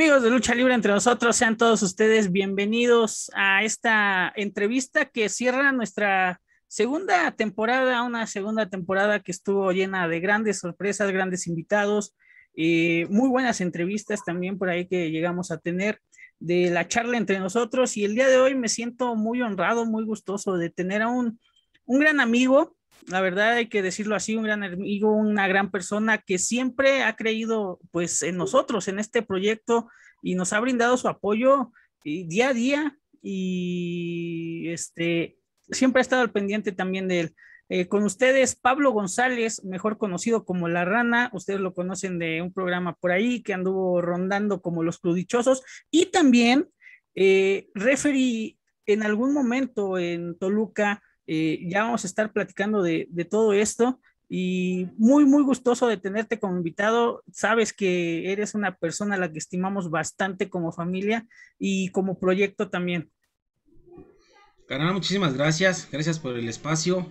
Amigos de Lucha Libre entre nosotros, sean todos ustedes bienvenidos a esta entrevista que cierra nuestra segunda temporada, una segunda temporada que estuvo llena de grandes sorpresas, grandes invitados y eh, muy buenas entrevistas también por ahí que llegamos a tener de la charla entre nosotros y el día de hoy me siento muy honrado, muy gustoso de tener a un, un gran amigo la verdad hay que decirlo así, un gran amigo, una gran persona que siempre ha creído pues en nosotros, en este proyecto y nos ha brindado su apoyo día a día y este siempre ha estado al pendiente también de él. Eh, con ustedes, Pablo González, mejor conocido como La Rana, ustedes lo conocen de un programa por ahí que anduvo rondando como Los Crudichosos, y también eh, referí en algún momento en Toluca eh, ya vamos a estar platicando de, todo esto y muy, muy gustoso de tenerte como invitado. Sabes que eres una persona a la que estimamos bastante como familia y como proyecto también. Carnal, muchísimas gracias. Gracias por el espacio.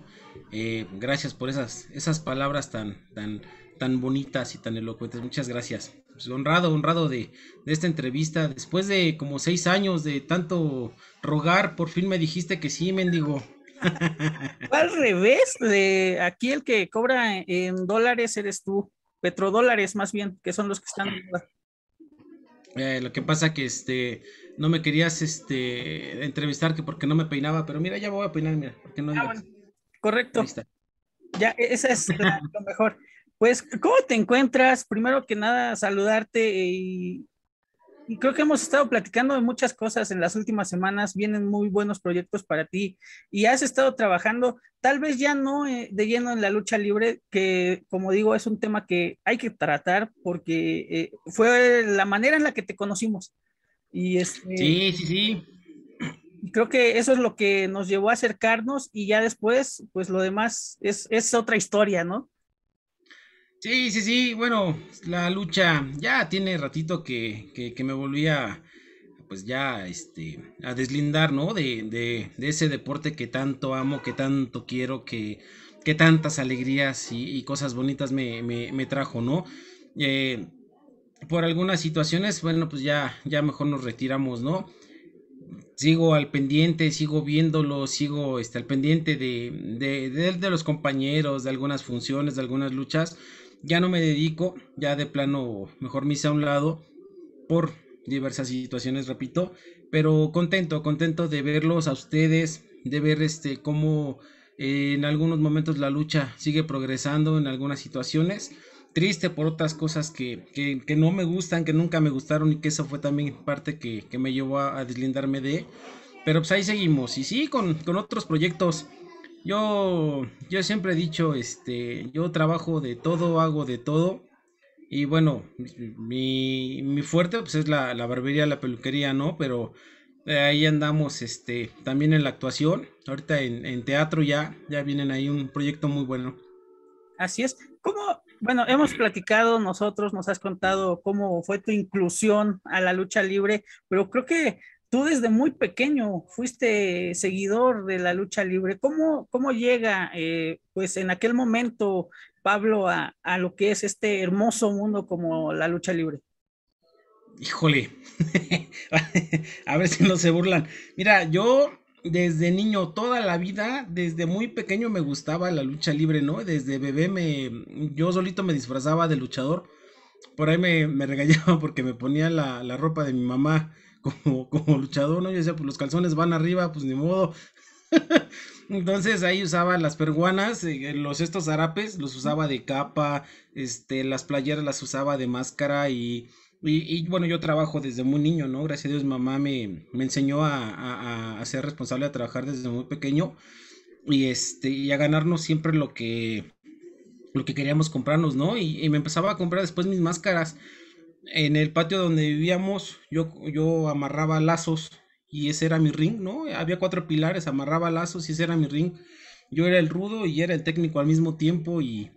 Eh, gracias por esas, esas palabras tan, tan, tan bonitas y tan elocuentes. Muchas gracias. Pues, honrado, honrado de, de, esta entrevista. Después de como seis años de tanto rogar, por fin me dijiste que sí, mendigo. Al revés, de aquí el que cobra en dólares eres tú, petrodólares más bien, que son los que están. Eh, lo que pasa que este no me querías este entrevistar que porque no me peinaba, pero mira, ya voy a peinar, mira, porque no ah, Correcto. Ya, esa es lo mejor. Pues, ¿cómo te encuentras? Primero que nada, saludarte y creo que hemos estado platicando de muchas cosas en las últimas semanas, vienen muy buenos proyectos para ti y has estado trabajando, tal vez ya no eh, de lleno en la lucha libre, que como digo, es un tema que hay que tratar porque eh, fue la manera en la que te conocimos. Y este, sí, sí, sí. Creo que eso es lo que nos llevó a acercarnos y ya después, pues lo demás es otra historia, ¿no? Sí, sí, sí, bueno, pues, la lucha ya tiene ratito que, me volvía a, pues ya, este, a deslindar, ¿no? De, de, ese deporte que tanto amo, que tanto quiero, que, que tantas alegrías y, cosas bonitas me, trajo, ¿no? Eh, por algunas situaciones, bueno, pues ya, ya mejor nos retiramos, ¿no? sigo al pendiente, sigo viéndolo, sigo este, al pendiente de, de, de, los compañeros, de algunas funciones, de algunas luchas ya no me dedico, ya de plano mejor misa a un lado por diversas situaciones, repito, pero contento, contento de verlos a ustedes, de ver este cómo eh, en algunos momentos la lucha sigue progresando en algunas situaciones, triste por otras cosas que, que, no me gustan, que nunca me gustaron y que eso fue también parte que, me llevó a, deslindarme de, pero pues ahí seguimos y sí, con, con otros proyectos yo, yo siempre he dicho, este, yo trabajo de todo, hago de todo. Y bueno, mi, fuerte pues, es la, barbería, la peluquería, ¿no? Pero eh, ahí andamos este, también en la actuación. Ahorita en, en teatro ya, ya vienen ahí un proyecto muy bueno. Así es. ¿Cómo, bueno, hemos platicado nosotros, nos has contado cómo fue tu inclusión a la lucha libre, pero creo que tú desde muy pequeño fuiste seguidor de la lucha libre. ¿Cómo, cómo llega, eh, pues en aquel momento, Pablo, a, lo que es este hermoso mundo como la lucha libre? Híjole, a ver si no se burlan. Mira, yo desde niño, toda la vida, desde muy pequeño me gustaba la lucha libre, ¿no? Desde bebé me, yo solito me disfrazaba de luchador. Por ahí me, me porque me ponía la, la ropa de mi mamá como, luchador, ¿no? Yo decía, pues los calzones van arriba, pues ni modo. Entonces ahí usaba las peruanas, eh, eh, los estos harapes los usaba de capa, este, las playeras las usaba de máscara y, bueno, yo trabajo desde muy niño, ¿no? Gracias a Dios mamá me, enseñó a, ser responsable, a trabajar desde muy pequeño y, este, y a ganarnos siempre lo que, lo que queríamos comprarnos, ¿no? y me empezaba a comprar después mis máscaras en el patio donde vivíamos, yo, yo amarraba lazos y ese era mi ring, ¿no? Había cuatro pilares, amarraba lazos y ese era mi ring. Yo era el rudo y era el técnico al mismo tiempo y,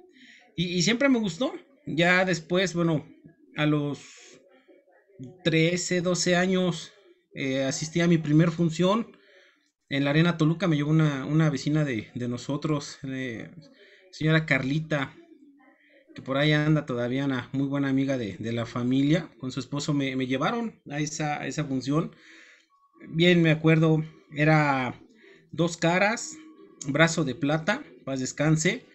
y, siempre me gustó. Ya después, bueno, a los 13, 12 años eh, asistí a mi primer función en la Arena Toluca, me llevó una, una vecina de, de nosotros, eh, señora Carlita, que por ahí anda todavía una muy buena amiga de, la familia, con su esposo me, llevaron a esa, función. Bien, me acuerdo, era dos caras, brazo de plata, paz descanse,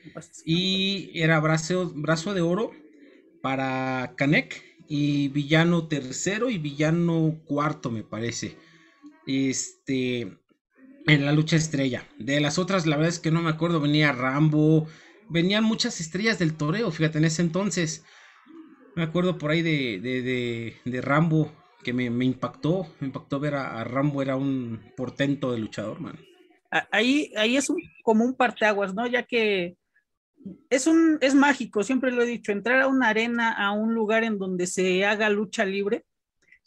y era brazo, brazo de oro para Canek y villano tercero y villano cuarto, me parece. Este, en la lucha estrella. De las otras, la verdad es que no me acuerdo, venía Rambo, venían muchas estrellas del toreo, fíjate, en ese entonces. Me acuerdo por ahí de, Rambo, que me, impactó, me impactó ver a, Rambo, era un portento de luchador, man. Ahí, ahí es un, como un parteaguas, ¿no? Ya que es, un, es mágico, siempre lo he dicho, entrar a una arena, a un lugar en donde se haga lucha libre,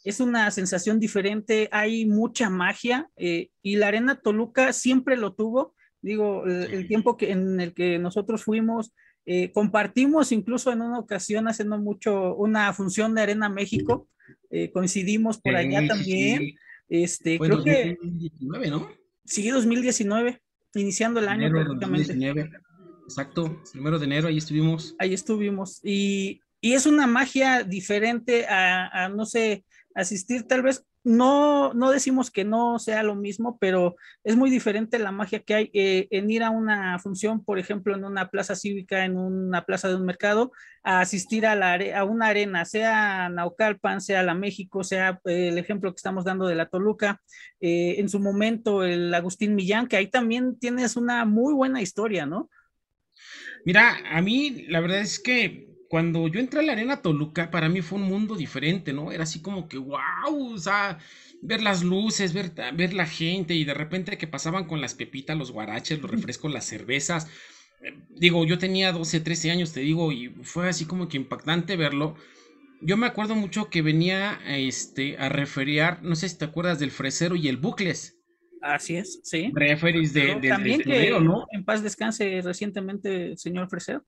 es una sensación diferente, hay mucha magia eh, y la Arena Toluca siempre lo tuvo Digo, el, tiempo que, en el que nosotros fuimos, eh, compartimos incluso en una ocasión, haciendo mucho, una función de Arena México, eh, coincidimos por allá también. Este, Fue creo 2019, ¿no? Sí, 2019, iniciando el año prácticamente. 2019. Exacto, primero de enero, ahí estuvimos. Ahí estuvimos. Y, y es una magia diferente a, no sé, asistir tal vez no, no decimos que no sea lo mismo, pero es muy diferente la magia que hay eh, en ir a una función, por ejemplo, en una plaza cívica, en una plaza de un mercado, a asistir a, la, a una arena, sea Naucalpan, sea la México, sea eh, el ejemplo que estamos dando de la Toluca, eh, en su momento el Agustín Millán, que ahí también tienes una muy buena historia, ¿no? Mira, a mí la verdad es que cuando yo entré a la Arena Toluca, para mí fue un mundo diferente, ¿no? Era así como que, wow, o sea, ver las luces, ver, la gente y de repente que pasaban con las pepitas, los guaraches, los refrescos, las cervezas. Digo, yo tenía 12, 13 años, te digo, y fue así como que impactante verlo. Yo me acuerdo mucho que venía este, a referiar, no sé si te acuerdas del Fresero y el Bucles. Así es, sí. Referis de, de, También que, ¿no? En paz descanse recientemente señor Fresero.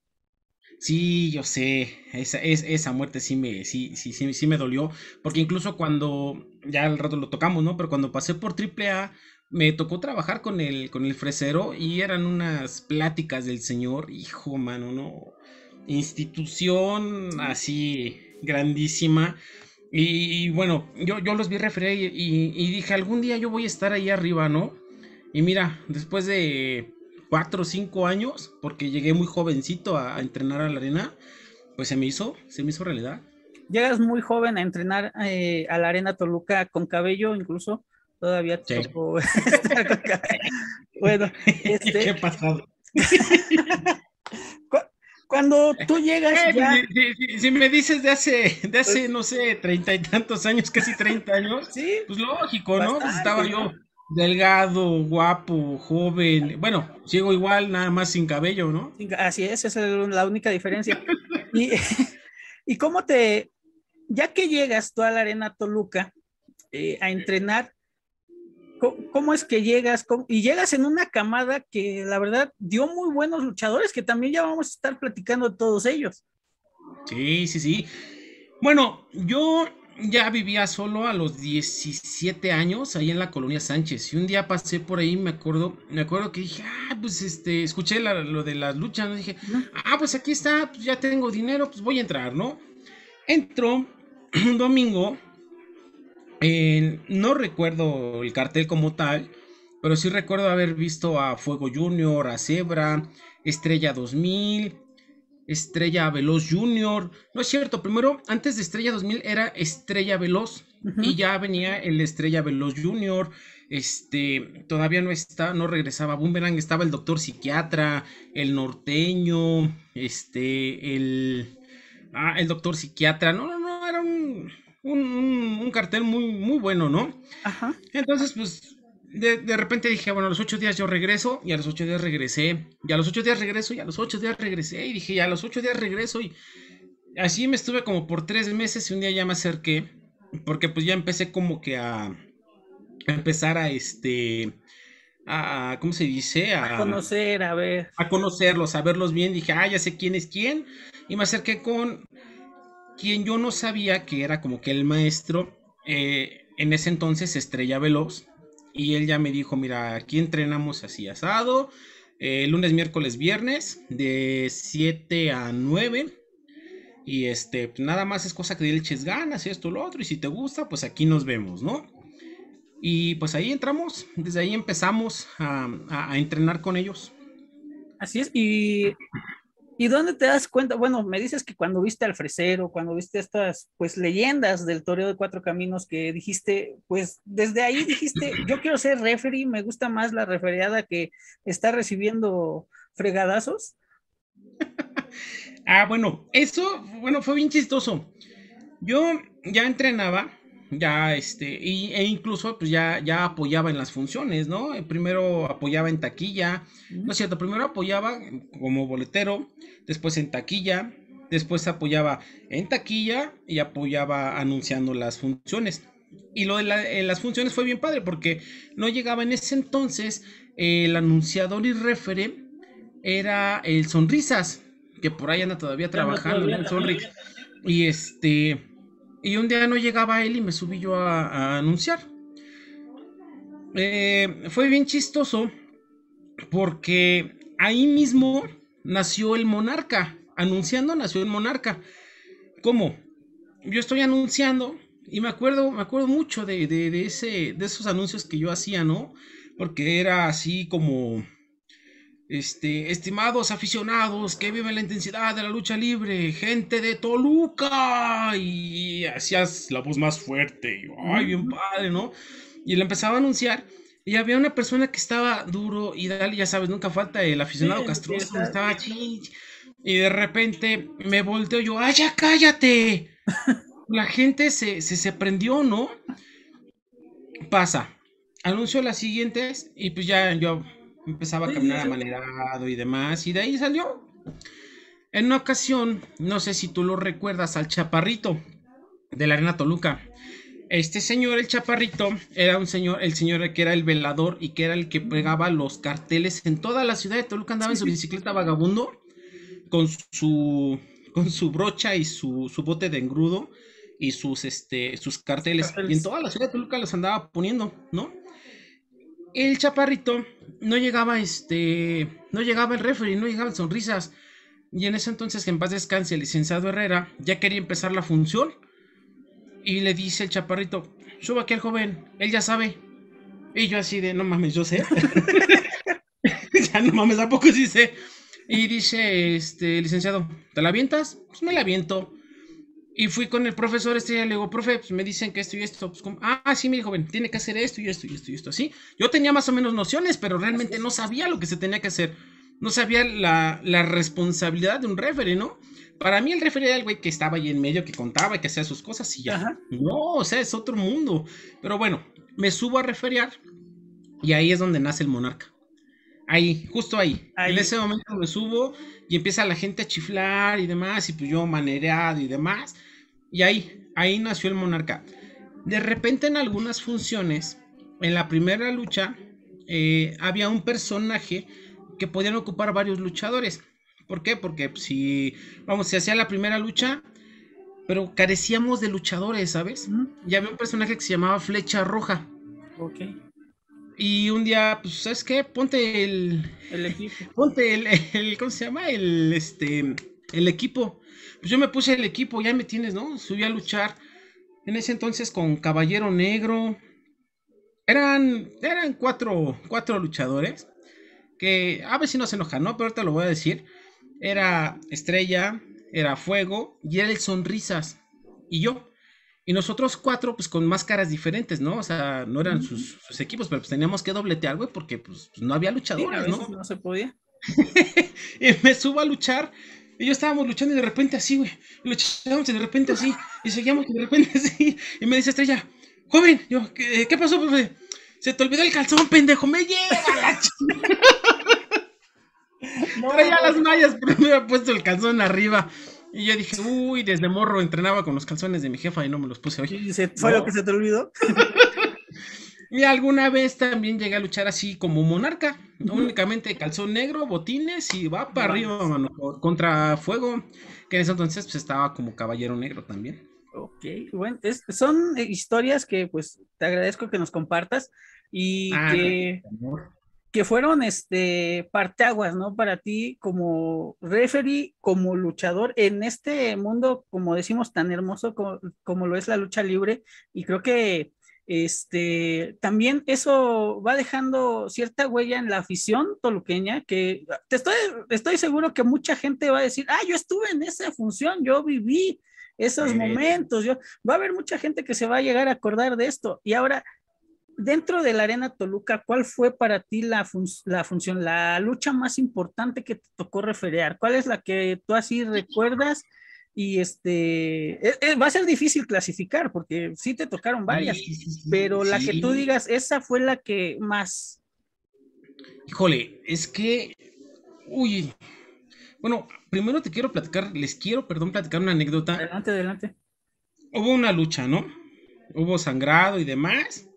Sí, yo sé, esa, es, esa muerte sí me, sí, sí, me dolió, porque incluso cuando, ya al rato lo tocamos, ¿no? Pero cuando pasé por AAA, me tocó trabajar con el, con el fresero y eran unas pláticas del señor, hijo, mano, no, institución así grandísima. Y, bueno, yo, yo, los vi referir y dije, algún día yo voy a estar ahí arriba, ¿no? Y mira, después de cuatro, o cinco años, porque llegué muy jovencito a, entrenar a la arena, pues se me hizo, se me hizo realidad. Llegas muy joven a entrenar eh, a la arena Toluca con cabello incluso, todavía te Bueno, este... ¿Qué pasado? cuando tú llegas eh, ya... si, me dices de hace, de hace, pues no sé, treinta y tantos años, casi treinta años, ¿Sí? pues lógico, ¿no? pues estaba yo delgado, guapo, joven. Bueno, sigo igual, nada más sin cabello, ¿no? Así es, esa es la única diferencia. y, cómo te, ya que llegas tú a la Arena Toluca eh, a entrenar, ¿cómo, es que llegas? y llegas en una camada que la verdad dio muy buenos luchadores, que también ya vamos a estar platicando de todos ellos. Sí, sí, sí. Bueno, yo ya vivía solo a los 17 años ahí en la colonia Sánchez. Y un día pasé por ahí, me acuerdo, me acuerdo que dije, ah, pues este, escuché lo de las luchas, dije, ah, pues aquí está, pues ya tengo dinero, pues voy a entrar, ¿no? Entró un domingo, no recuerdo el cartel como tal, pero sí recuerdo haber visto a Fuego Junior, a Zebra, Estrella 2000, Estrella Veloz Junior. No es cierto, primero, antes de Estrella 2000 era Estrella Veloz y ya venía el Estrella Veloz Junior. Este, todavía no está, no regresaba Boomerang, estaba el doctor psiquiatra, el norteño, este, el, ah, el doctor psiquiatra. No, no, no, era un, un, cartel muy, muy bueno, ¿no? Ajá. Entonces, pues de, repente dije, bueno, a los ocho días yo regreso y a los ocho días regresé. Y a los ocho días regreso y a los ocho días regresé. Y dije, y a los ocho días regreso. Y así me estuve como por tres meses y un día ya me acerqué. Porque pues ya empecé como que a empezar a este... A, ¿Cómo se dice? A, conocer, a ver. A conocerlos, a verlos bien. Dije, ah, ya sé quién es quién. Y me acerqué con quien yo no sabía que era como que el maestro. Eh, en ese entonces, Estrella Veloz y él ya me dijo, mira, aquí entrenamos así asado, eh, lunes, miércoles, viernes, de 7 a 9. Y este, nada más es cosa que le ganas y esto, lo otro, y si te gusta, pues aquí nos vemos, ¿no? Y pues ahí entramos, desde ahí empezamos a entrenar con ellos. Así es, y ¿Y dónde te das cuenta? Bueno, me dices que cuando viste al fresero, cuando viste estas, pues, leyendas del toreo de cuatro caminos que dijiste, pues, desde ahí dijiste, yo quiero ser referee, me gusta más la refereada que está recibiendo fregadazos. ah, bueno, eso, bueno, fue bien chistoso. Yo ya entrenaba, ya este e incluso pues ya ya apoyaba en las funciones no primero apoyaba en taquilla no es cierto primero apoyaba como boletero después en taquilla después apoyaba en taquilla y apoyaba anunciando las funciones y lo de eh, las funciones fue bien padre porque no llegaba en ese entonces el anunciador y refere era el sonrisas que por ahí anda todavía trabajando en el sonrisas y este y un día no llegaba él y me subí yo a, anunciar. Eh, fue bien chistoso porque ahí mismo nació el monarca. Anunciando nació el monarca. ¿Cómo? Yo estoy anunciando y me acuerdo, me acuerdo mucho de, ese, de esos anuncios que yo hacía, ¿no? Porque era así como este, estimados aficionados que viven la intensidad de la lucha libre, gente de Toluca, y hacías la voz más fuerte, y, ay, bien padre, ¿no? Y le empezaba a anunciar, y había una persona que estaba duro y dale, ya sabes, nunca falta el aficionado Castro estaba y de repente me volteo yo, ¡ay, ah, ya cállate! la gente se, se, se prendió, ¿no? Pasa, anuncio las siguientes, y pues ya yo empezaba a caminar amanerado y demás, y de ahí salió. En una ocasión, no sé si tú lo recuerdas, al chaparrito de la Arena Toluca. Este señor, el chaparrito, era un señor, el señor que era el velador y que era el que pegaba los carteles en toda la ciudad de Toluca, andaba en su bicicleta vagabundo con su, con su brocha y su, bote de engrudo y sus, este, sus carteles. carteles. Y en toda la ciudad de Toluca los andaba poniendo, ¿no? el chaparrito no llegaba este no llegaba el referee, no llegaban sonrisas. Y en ese entonces, que en paz descanse, el licenciado Herrera ya quería empezar la función. Y le dice el chaparrito, suba aquí al joven, él ya sabe. Y yo así de, no mames, yo sé. ya no mames, tampoco sí sé. Y dice, este, licenciado, ¿te la avientas? Pues me la aviento. Y fui con el profesor este día, le digo, profe, pues me dicen que esto y esto. Pues, ah, sí, mi joven, tiene que hacer esto y esto y esto y esto, así. Yo tenía más o menos nociones, pero realmente no sabía lo que se tenía que hacer. No sabía la, la responsabilidad de un referee, ¿no? Para mí el referee era el güey que estaba ahí en medio, que contaba, que hacía sus cosas y ya. No, o sea, es otro mundo. Pero bueno, me subo a referiar y ahí es donde nace el monarca. Ahí, justo ahí. En ese momento me subo y empieza la gente a chiflar y demás, y pues yo manereado y demás. Y ahí, ahí nació el monarca. De repente en algunas funciones, en la primera lucha, eh, había un personaje que podían ocupar varios luchadores. ¿Por qué? Porque pues, si, vamos, se hacía la primera lucha, pero carecíamos de luchadores, ¿sabes? Y había un personaje que se llamaba Flecha Roja. Ok. Y un día, pues, ¿sabes qué? Ponte el. equipo. Ponte el, el ¿Cómo se llama? El este. El equipo. Pues yo me puse el equipo, ya me tienes, ¿no? Subí a luchar. En ese entonces con Caballero Negro. Eran. Eran cuatro. Cuatro luchadores. Que a ver si no se enojan, ¿no? Pero ahorita lo voy a decir. Era Estrella. Era Fuego. Y era el Sonrisas. Y yo. Y nosotros cuatro, pues con máscaras diferentes, ¿no? O sea, no eran sus, equipos, pero pues teníamos que dobletear, güey, porque pues, pues no había luchadores ¿no? No se podía. y me subo a luchar. Y yo estábamos luchando y de repente así, güey. Luchábamos y de repente así. Y seguíamos y de repente así. Y me dice Estrella, joven, yo, ¿qué, pasó, profe? Se te olvidó el calzón, pendejo, me llega la no, Traía las mallas, pero me había puesto el calzón arriba. Y yo dije, uy, desde morro entrenaba con los calzones de mi jefa y no me los puse hoy. ¿Y ¿Fue lo que se te olvidó? y alguna vez también llegué a luchar así como monarca, únicamente calzón negro, botines y va para arriba, contra fuego, que en ese entonces pues, estaba como caballero negro también. Ok, bueno, son eh, historias que pues te agradezco que nos compartas y ah, que que fueron este, parteaguas, ¿no? Para ti como referee, como luchador en este mundo, como decimos, tan hermoso como, lo es la lucha libre. Y creo que este, también eso va dejando cierta huella en la afición toluqueña, que te estoy, estoy seguro que mucha gente va a decir, ah, yo estuve en esa función, yo viví esos momentos, yo, va a haber mucha gente que se va a llegar a acordar de esto. Y ahora dentro de la Arena Toluca, ¿cuál fue para ti la, la función, la lucha más importante que te tocó referear? ¿Cuál es la que tú así recuerdas? Y este, e, e, va a ser difícil clasificar porque sí te tocaron varias, pero la que tú digas, esa fue la que más. Híjole, es que, uy, bueno, primero te quiero platicar, les quiero, perdón, platicar una anécdota. Adelante, adelante. Hubo una lucha, ¿no? Hubo sangrado y demás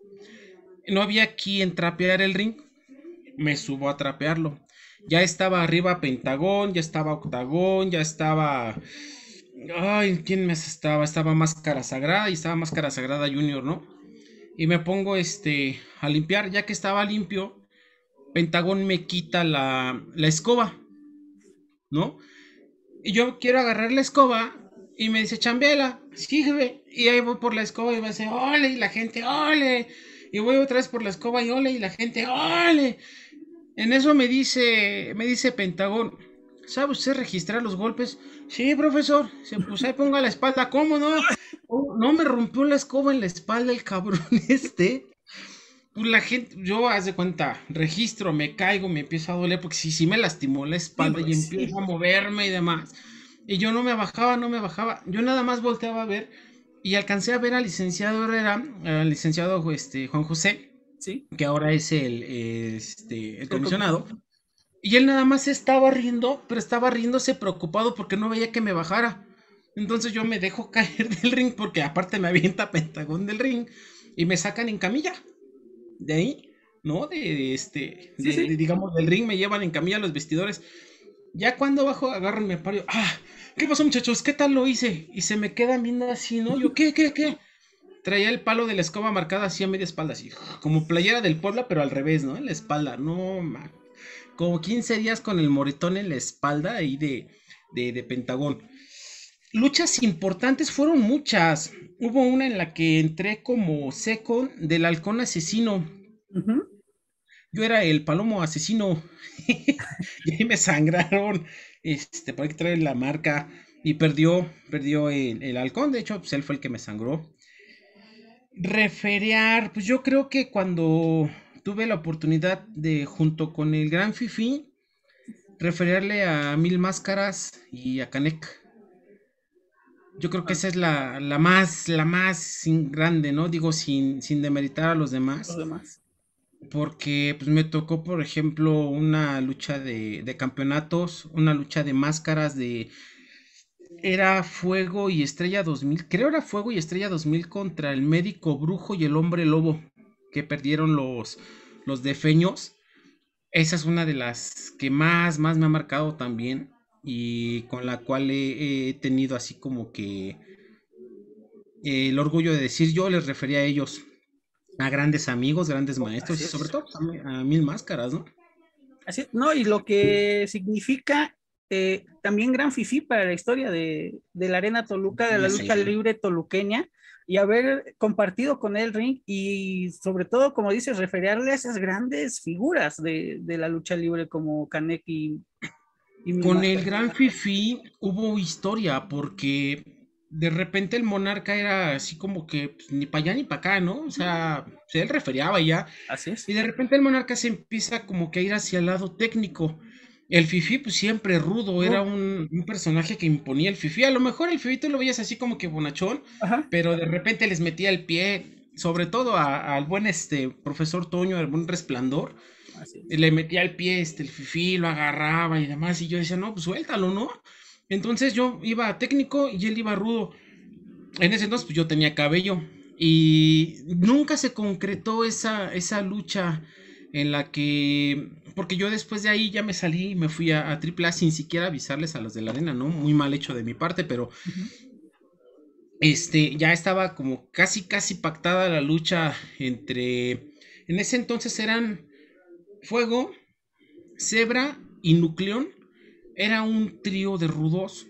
no había quien trapear el ring, me subo a trapearlo. Ya estaba arriba Pentagón, ya estaba Octagón, ya estaba... Ay, ¿quién más estaba? Estaba Máscara Sagrada y estaba Máscara Sagrada Junior, ¿no? Y me pongo este a limpiar, ya que estaba limpio, Pentagón me quita la, escoba, ¿no? Y yo quiero agarrar la escoba y me dice, chambela, sí, Y ahí voy por la escoba y me dice, ole, y la gente, ole, y voy otra vez por la escoba y ole, y la gente, ole. En eso me dice, me dice Pentagón, ¿sabe usted registrar los golpes? Sí, profesor, se puso ahí ponga la espalda, ¿cómo no? Oh, no me rompió la escoba en la espalda el cabrón este. Pues la gente, yo haz de cuenta, registro, me caigo, me empieza a doler, porque sí, sí me lastimó la espalda y pues. empiezo a moverme y demás. Y yo no me bajaba, no me bajaba. Yo nada más volteaba a ver y alcancé a ver al licenciado Herrera, al licenciado este, Juan José, ¿Sí? que ahora es el, este, el comisionado. Y él nada más estaba riendo, pero estaba riéndose preocupado porque no veía que me bajara. Entonces yo me dejo caer del ring porque aparte me avienta Pentagón del ring y me sacan en camilla. De ahí, ¿no? De, este, digamos, del ring me llevan en camilla los vestidores. Ya cuando bajo, agarran, me parió. ah, ¿Qué pasó, muchachos? ¿Qué tal lo hice? Y se me queda viendo así, ¿no? Yo, ¿qué, qué, qué? Traía el palo de la escoba marcada así a media espalda, así, ah, como playera del Puebla, pero al revés, ¿no? En la espalda, no, man. Como 15 días con el moretón en la espalda ahí de, de, de Pentagón. Luchas importantes fueron muchas. Hubo una en la que entré como seco del halcón asesino. Yo era el palomo asesino. y ahí me sangraron este, por ahí trae la marca y perdió, perdió el, halcón, de hecho, pues él fue el que me sangró. Referear, pues yo creo que cuando tuve la oportunidad de, junto con el gran Fifi, referirle a Mil Máscaras y a Canek. Yo creo que esa es la, más, la más sin, grande, ¿no? Digo, sin, sin demeritar a los demás. Los demás porque pues, me tocó, por ejemplo, una lucha de, campeonatos, una lucha de máscaras de... Era Fuego y Estrella 2000, creo era Fuego y Estrella 2000 contra el médico brujo y el hombre lobo que perdieron los, los defeños. Esa es una de las que más, más me ha marcado también y con la cual he, tenido así como que eh, el orgullo de decir yo les refería a ellos a grandes amigos, grandes maestros, y sobre todo pues, a, mil máscaras, ¿no? Así, no, y lo que significa eh, también gran fifí para la historia de, la Arena Toluca, de la lucha libre toluqueña, y haber compartido con él ring y sobre todo, como dices, referirle a esas grandes figuras de, la lucha libre como Kaneki. y... y con el gran fifí hubo historia porque de repente el monarca era así como que pues, ni para allá ni para acá, ¿no? O sea, pues, él referiaba ya. Así es. Y de repente el monarca se empieza como que a ir hacia el lado técnico. El Fifi, pues siempre rudo, era oh. un, personaje que imponía el Fifi. A lo mejor el Fifi tú lo veías así como que bonachón, pero de repente les metía el pie, sobre todo al buen este profesor Toño, al buen resplandor. le metía el pie, este, el Fifi, lo agarraba y demás. Y yo decía, no, pues suéltalo, ¿no? Entonces yo iba técnico y él iba rudo. En ese entonces pues, yo tenía cabello y nunca se concretó esa, esa lucha en la que, porque yo después de ahí ya me salí y me fui a, a AAA sin siquiera avisarles a los de la arena, ¿no? Muy mal hecho de mi parte, pero este, ya estaba como casi, casi pactada la lucha entre, en ese entonces eran Fuego, Zebra y Nucleón era un trío de rudos.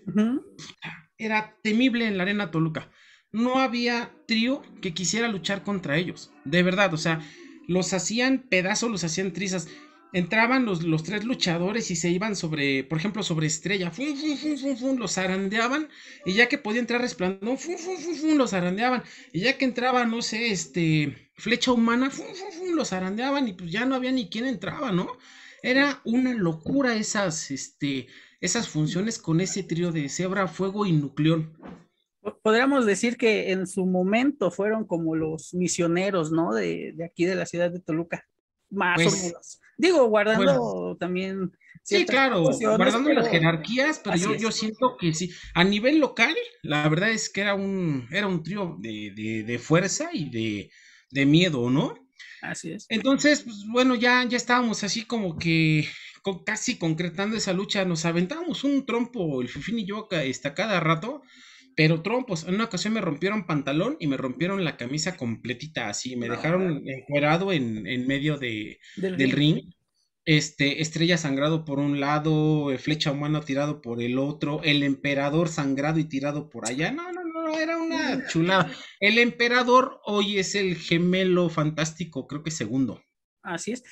Era temible en la arena Toluca. No había trío que quisiera luchar contra ellos. De verdad, o sea, los hacían pedazos, los hacían trizas. Entraban los, los tres luchadores y se iban sobre, por ejemplo, sobre estrella. los arandeaban. Y ya que podía entrar resplandón, los zarandeaban Y ya que entraba, no sé, este, flecha humana, fum, fum, los arandeaban. Y pues ya no había ni quien entraba, ¿no? Era una locura esas, este, esas funciones con ese trío de cebra, fuego y nucleón. Podríamos decir que en su momento fueron como los misioneros, ¿no? De, aquí de la ciudad de Toluca, más pues, Digo, guardando también. Sí, claro, guardando las jerarquías, pero yo, yo, siento que sí. A nivel local, la verdad es que era un, era un trío de, de, fuerza y de, de miedo, ¿no? Así es. Entonces, pues, bueno, ya, ya estábamos así como que casi concretando esa lucha. Nos aventábamos un trompo, el Fifín y yo, está cada rato, pero trompos. En una ocasión me rompieron pantalón y me rompieron la camisa completita, así. Me dejaron no. en, medio del, ring. Este, estrella sangrado por un lado, flecha humana tirado por el otro, el emperador sangrado y tirado por allá. No, no, era una chulada. El emperador hoy es el gemelo fantástico, creo que segundo. Así es.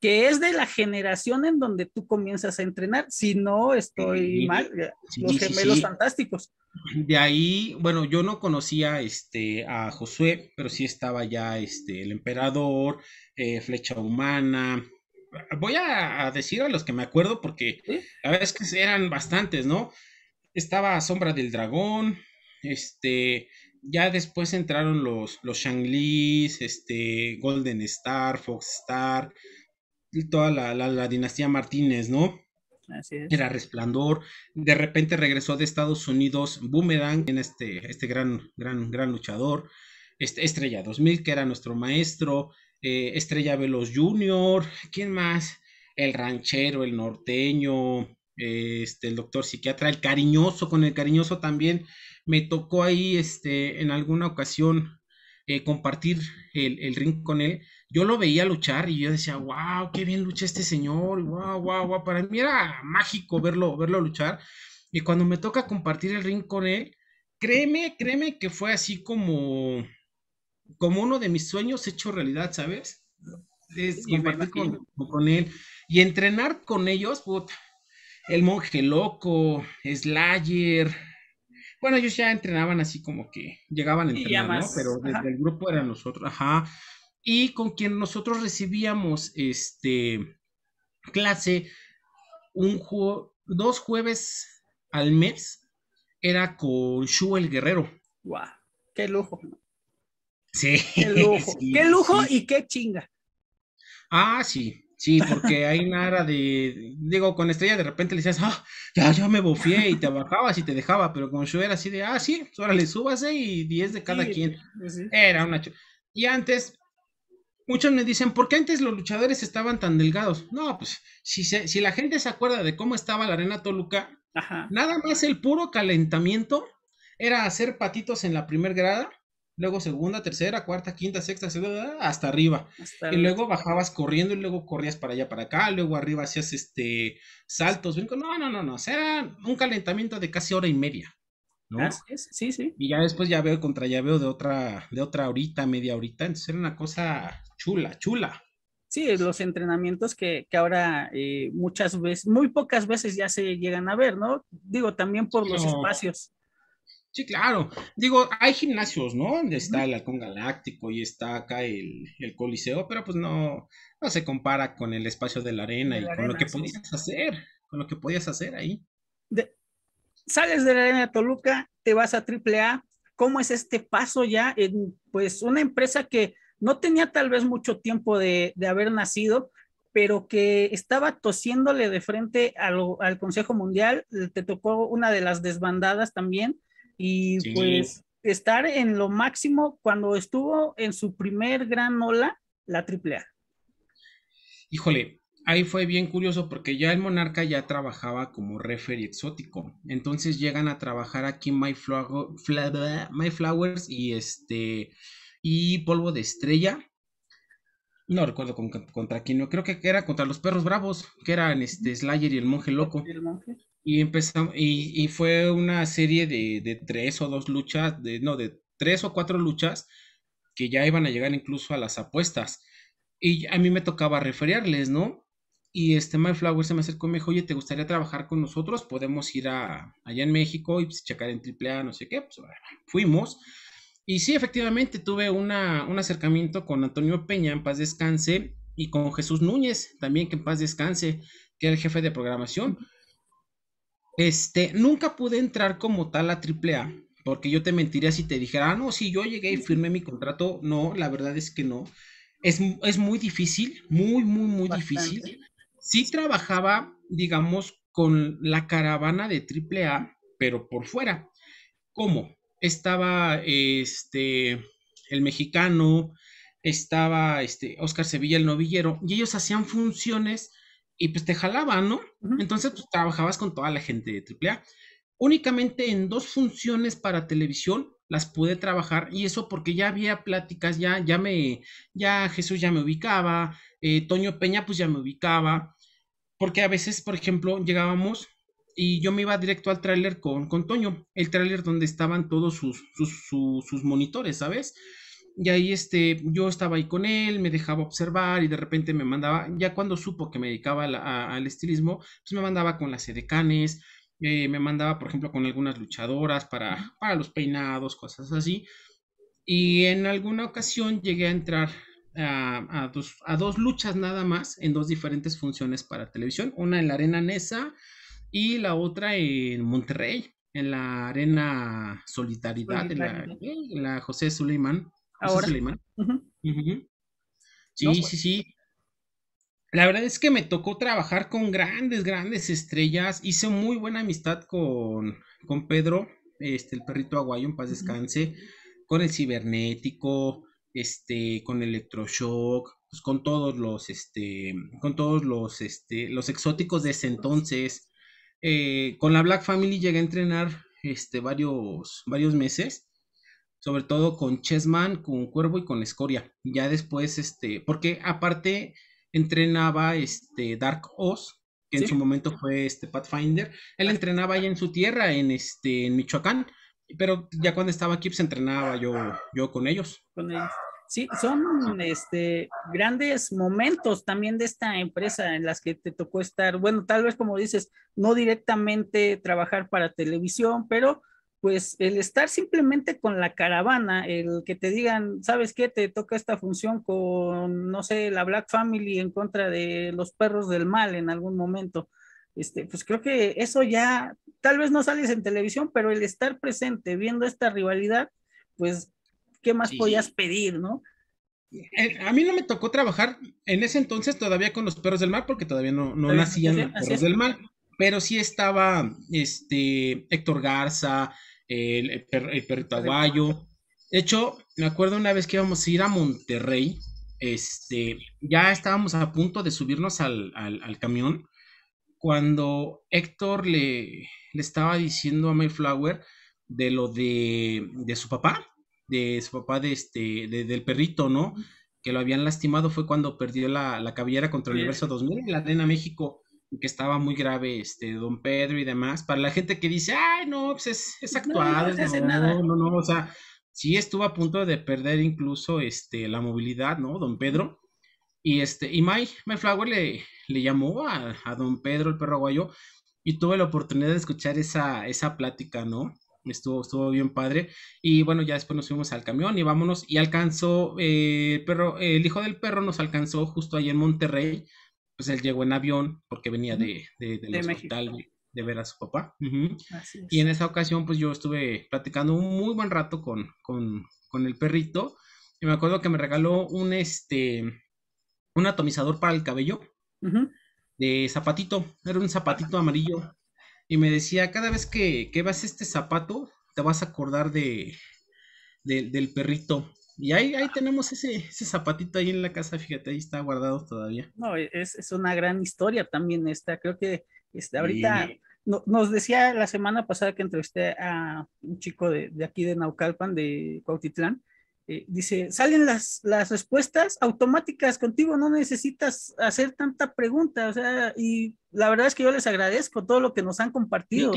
Que es de la generación en donde tú comienzas a entrenar, si no estoy mal, los gemelos fantásticos. De ahí, bueno, yo no conocía este, a Josué, pero sí estaba ya este, el emperador, eh, flecha humana, voy a decir a los que me acuerdo porque la verdad es que eran bastantes, ¿no? Estaba Sombra del Dragón, este, ya después entraron los, los Shanglis, este, Golden Star, Fox Star, toda la, dinastía Martínez, ¿no? Así es. Era resplandor. De repente regresó de Estados Unidos Boomerang, en este, este gran, gran, gran luchador. Este, Estrella 2000, que era nuestro maestro. Eh, Estrella Veloz Jr., ¿quién más? El ranchero, el norteño, este, el doctor psiquiatra, el cariñoso, con el cariñoso también me tocó ahí este, en alguna ocasión eh, compartir el, ring con él. Yo lo veía luchar y yo decía, wow, qué bien lucha este señor, wow, wow, wow. Para mí era mágico verlo, verlo luchar. Y cuando me toca compartir el ring con él, créeme, créeme que fue así como, como uno de mis sueños hecho realidad, ¿sabes? Es compartir con, con él y entrenar con ellos, puta, el monje loco, Slayer. Bueno, ellos ya entrenaban así como que llegaban a entrenar, Pero desde el grupo eran nosotros, ajá. Y con quien nosotros recibíamos este clase un dos jueves al mes era con Shu el Guerrero. ¡Guau! ¡Qué lujo! Sí. ¡Qué lujo! ¡Qué lujo y qué chinga! Ah, sí. Sí, porque hay nada de, digo, con Estrella de repente le decías, ah, ya, ya me bofié y te bajabas y te dejaba, pero con yo era así de, ah, sí, ahora le súbase y 10 de cada quien. Pues era una... Ch... Y antes, muchos me dicen, ¿por qué antes los luchadores estaban tan delgados? No, pues si, si la gente se acuerda de cómo estaba la arena Toluca, nada más el puro calentamiento era hacer patitos en la primer grada luego segunda, tercera, cuarta, quinta, sexta, hasta arriba. y luego bajabas corriendo y luego corrías para allá, para acá, luego arriba hacías este saltos, No, no, no, no, o sea, un calentamiento de casi hora y media. Sí, sí. Y ya después ya veo contra ya veo de otra, de otra horita, media horita. Entonces era una cosa chula, chula. Sí, los entrenamientos que, que ahora eh, muchas veces, muy pocas veces ya se llegan a ver, ¿no? Digo, también por los espacios. Sí, claro. Digo, hay gimnasios, ¿no? Donde está el Halcón Galáctico y está acá el, Coliseo, pero pues no, no se compara con el espacio de la arena y con lo que podías hacer, con lo que podías hacer ahí. sales de la arena de Toluca, te vas a AAA. ¿Cómo es este paso ya? pues una empresa que no tenía tal vez mucho tiempo de, haber nacido, pero que estaba tosiéndole de frente al, al Consejo Mundial. Te tocó una de las desbandadas también y pues estar en lo máximo cuando estuvo en su primer gran ola, la A. Híjole, ahí fue bien curioso porque ya el monarca ya trabajaba como referee exótico. Entonces llegan a trabajar aquí My, My Flowers y este y Polvo de Estrella. No recuerdo contra quién, no creo que era contra los perros bravos, que eran este Slayer y el monje loco. Y y, fue una serie de, tres o dos luchas, de, no, de tres o cuatro luchas que ya iban a llegar incluso a las apuestas. Y a mí me tocaba referirles, ¿no? Y este My se me acercó y me dijo, oye, ¿te gustaría trabajar con nosotros? Podemos ir a, allá en México y pues, checar en AAA, no sé qué. Pues fuimos. Y sí, efectivamente, tuve un acercamiento con Antonio Peña, en paz descanse, y con Jesús Núñez, también que en paz descanse, que era el jefe de programación. Este, nunca pude entrar como tal a AAA, porque yo te mentiría si te dijera, ah, no, si yo llegué y firmé mi contrato. No, la verdad es que no. Es, muy difícil, muy, muy, muy difícil. Sí trabajaba, digamos, con la caravana de AAA, pero por fuera. ¿Cómo? Estaba este, el mexicano, estaba este, Oscar Sevilla, el novillero, y ellos hacían funciones y pues te jalaba, ¿no? Entonces pues, trabajabas con toda la gente de AAA. Únicamente en dos funciones para televisión las pude trabajar y eso porque ya había pláticas, ya, ya me, ya Jesús ya me ubicaba, eh, Toño Peña pues ya me ubicaba, porque a veces, por ejemplo, llegábamos y yo me iba directo al tráiler con, con Toño, el tráiler donde estaban todos sus, sus, sus monitores, ¿sabes? y ahí este, yo estaba ahí con él, me dejaba observar y de repente me mandaba, ya cuando supo que me dedicaba al estilismo, pues me mandaba con las edecanes, eh, me mandaba, por ejemplo, con algunas luchadoras para, los peinados, cosas así. Y en alguna ocasión llegué a entrar a, dos, a dos luchas nada más en dos diferentes funciones para televisión, una en la Arena Nesa y la otra en Monterrey, en la Arena Solidaridad, En, la, la José Suleiman. Ahora. Sí, sí, pues. sí. La verdad es que me tocó trabajar con grandes, grandes estrellas. Hice muy buena amistad con, con Pedro, este, el perrito aguayo, en paz descanse, con el cibernético, este, con electroshock, pues, con todos los, este, con todos los, este, los exóticos de ese entonces. Eh, con la Black Family llegué a entrenar este, varios, varios meses sobre todo con Chessman, con Cuervo y con Escoria. Ya después, este, porque aparte entrenaba este Dark Oz, que en su momento fue este Pathfinder. Él entrenaba ahí en su tierra, en este, en Michoacán. Pero ya cuando estaba aquí, se pues, entrenaba yo, yo con ellos. Con ellos. Sí, son este, grandes momentos también de esta empresa en las que te tocó estar. Bueno, tal vez como dices, no directamente trabajar para televisión, pero pues el estar simplemente con la caravana, el que te digan, ¿sabes qué? Te toca esta función con, no sé, la Black Family en contra de los perros del mal en algún momento. Este, pues creo que eso ya, tal vez no sales en televisión, pero el estar presente viendo esta rivalidad, pues, ¿qué más podías pedir, no? Eh, a mí no me tocó trabajar en ese entonces todavía con los perros del mal, porque todavía no, no nacían los perros del mal, pero sí estaba este Héctor Garza, el, perrito aguayo. De hecho, me acuerdo una vez que íbamos a ir a Monterrey, este, ya estábamos a punto de subirnos al, al, camión cuando Héctor le, estaba diciendo a Mayflower de lo de, de su papá, de su papá de este, del perrito, ¿no? Que lo habían lastimado fue cuando perdió la, la cabellera contra el Universo 2000 en la Arena México que estaba muy grave este Don Pedro y demás. Para la gente que dice, ay, no, pues es, es actuado, no, no, no, no, no, o sea, sí estuvo a punto de perder incluso este, la movilidad, ¿no? Don Pedro. Y este, y May, May Flower le, le llamó a, Don Pedro, el perro guayo, y tuve la oportunidad de escuchar esa, esa plática, ¿no? Estuvo, estuvo bien padre. Y bueno, ya después nos fuimos al camión y vámonos. Y alcanzó, eh, el perro, el hijo del perro nos alcanzó justo ahí en Monterrey pues él llegó en avión porque venía de, de, del hospital de, ver a su papá. Y en esa ocasión, pues yo estuve platicando un muy buen rato con, el perrito. Y me acuerdo que me regaló un, este, un atomizador para el cabello de zapatito. Era un zapatito amarillo. Y me decía, cada vez que, que vas este zapato, te vas a acordar de, del perrito. Y ahí, ahí tenemos ese, ese zapatito ahí en la casa, fíjate, ahí está guardado todavía. No, e, es, es una gran historia también esta. Creo que este, ahorita no, nos decía la semana pasada que entrevisté a un chico de, de aquí de Naucalpan, de Cuautitlán, eh, dice, salen las, las respuestas automáticas contigo, no necesitas hacer tanta pregunta, o sea, y la verdad es que yo les agradezco todo lo que nos han compartido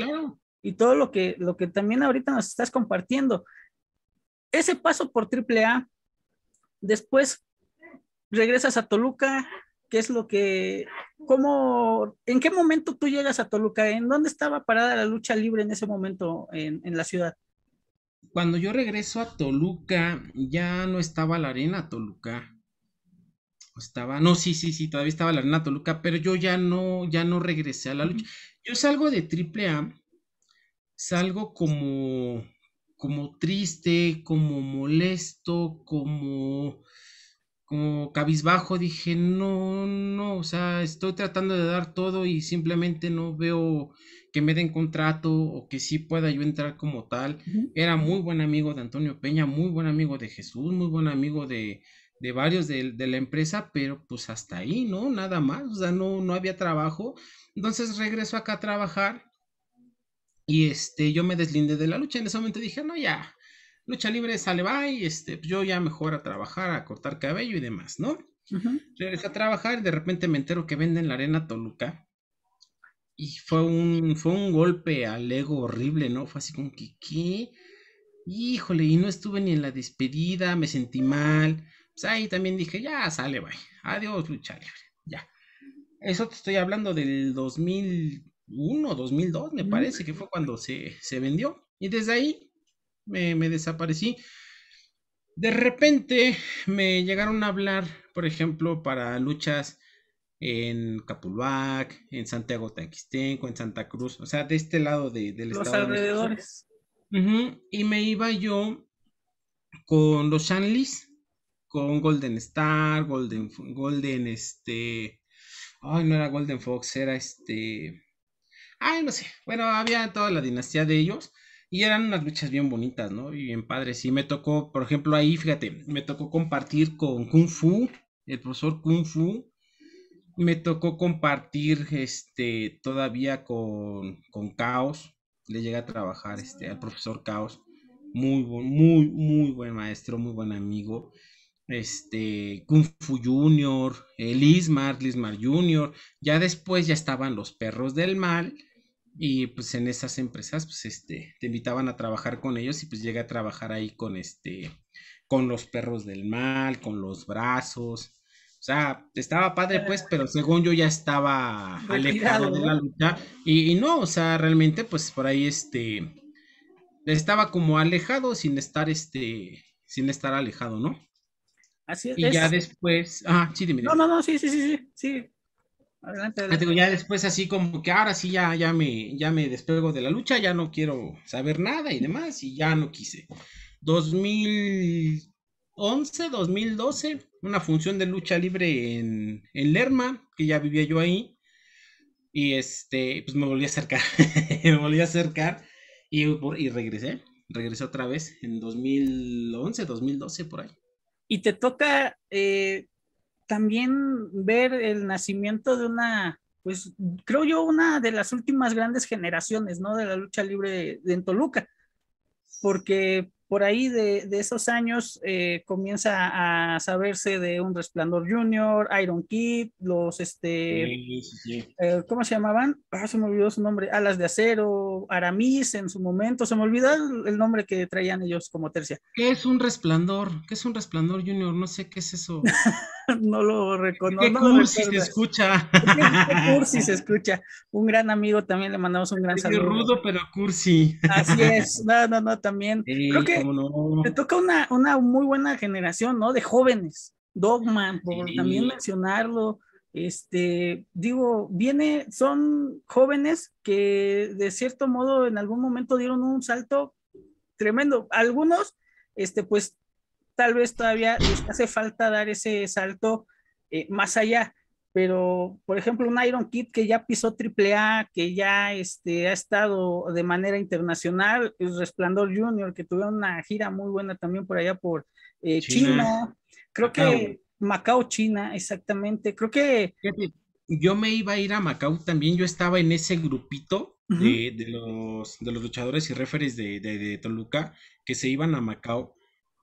y todo lo que, lo que también ahorita nos estás compartiendo ese paso por AAA, después regresas a Toluca, ¿qué es lo que, cómo, en qué momento tú llegas a Toluca? ¿En dónde estaba parada la lucha libre en ese momento en, la ciudad? Cuando yo regreso a Toluca, ya no estaba la arena Toluca. Estaba, no, sí, sí, sí, todavía estaba la arena Toluca, pero yo ya no, ya no regresé a la lucha. Yo salgo de AAA, salgo como como triste, como molesto, como, como cabizbajo. Dije, no, no, o sea, estoy tratando de dar todo y simplemente no veo que me den contrato o que sí pueda yo entrar como tal. Era muy buen amigo de Antonio Peña, muy buen amigo de Jesús, muy buen amigo de, de varios de, la empresa, pero pues hasta ahí, ¿no? Nada más, o sea, no, no había trabajo. Entonces regreso acá a trabajar y este, yo me deslindé de la lucha. En ese momento dije, no, ya, lucha libre, sale, bye. Este, pues, yo ya mejor a trabajar, a cortar cabello y demás, ¿no? Regresé a trabajar y de repente me entero que venden la arena Toluca. Y fue un, fue un golpe al ego horrible, ¿no? Fue así como que, Híjole, y no estuve ni en la despedida, me sentí mal. Pues ahí también dije, ya sale, bye. Adiós, lucha libre. Ya. Eso te estoy hablando del 2000. 2002, me parece que fue cuando se, vendió. Y desde ahí me, desaparecí. De repente me llegaron a hablar, por ejemplo, para luchas en Capulbac, en Santiago Taquistenco, en Santa Cruz, o sea, de este lado de, del estado. Los alrededores. Y me iba yo con los Shanleys, con Golden Star, Golden, Golden, este, ay, no era Golden Fox, era este, Ay, no sé. Bueno, había toda la dinastía de ellos. Y eran unas luchas bien bonitas, ¿no? Y bien padres. Y me tocó, por ejemplo, ahí, fíjate, me tocó compartir con Kung Fu, el profesor Kung Fu. Me tocó compartir este todavía con, con Caos. Le llegué a trabajar este, al profesor Caos. Muy, buen, muy, muy buen maestro, muy buen amigo. Este, Kung Fu Junior, el Lismar Junior. Ya después ya estaban los perros del mal y pues en esas empresas, pues este, te invitaban a trabajar con ellos y pues llegué a trabajar ahí con este, con los perros del mal, con los brazos. O sea, estaba padre pues, pero según yo ya estaba alejado de la lucha. Y, no, o sea, realmente pues por ahí este, estaba como alejado sin estar este, sin estar alejado, ¿no? Así es. Y ya después, ah, sí, dime. No, no, no, sí, sí, sí, sí, sí. Adelante, Ya después así como que ahora sí ya, ya, me, ya me despego de la lucha, ya no quiero saber nada y demás, y ya no quise. 2011, 2012, una función de lucha libre en, en Lerma, que ya vivía yo ahí, y este, pues me volví a acercar, me volví a acercar y, y regresé, regresé otra vez en 2011, 2012, por ahí. Y te toca eh, también ver el nacimiento de una, pues creo yo, una de las últimas grandes generaciones, ¿no? De la lucha libre de, Toluca, porque por ahí de, esos años eh, comienza a saberse de un Resplandor Junior, Iron Kid, los, este, eh, ¿cómo se llamaban? Ah, se me olvidó su nombre, Alas de Acero, Aramis en su momento, se me olvidó el, nombre que traían ellos como tercia. ¿Qué es un Resplandor? ¿Qué es un Resplandor Junior? No sé qué es eso. no lo reconozco. ¿Qué cursi se escucha? ¿Qué, cursi se escucha? Un gran amigo también le mandamos un gran saludo. Rudo pero cursi. Así es, no, no, no, también. Creo que te toca una, muy buena generación, ¿no? De jóvenes. Dogman, por también mencionarlo. Este, digo, viene, son jóvenes que de cierto modo en algún momento dieron un salto tremendo. Algunos, este, pues tal vez todavía les hace falta dar ese salto eh, más allá pero por ejemplo un Iron Kid que ya pisó AAA, que ya este, ha estado de manera internacional, el Resplandor Junior, que tuvo una gira muy buena también por allá por eh, China. creo que Macao, China, exactamente, creo que... Yo me iba a ir a Macao también, yo estaba en ese grupito de, los, de, los, luchadores y referees de Toluca que se iban a Macao,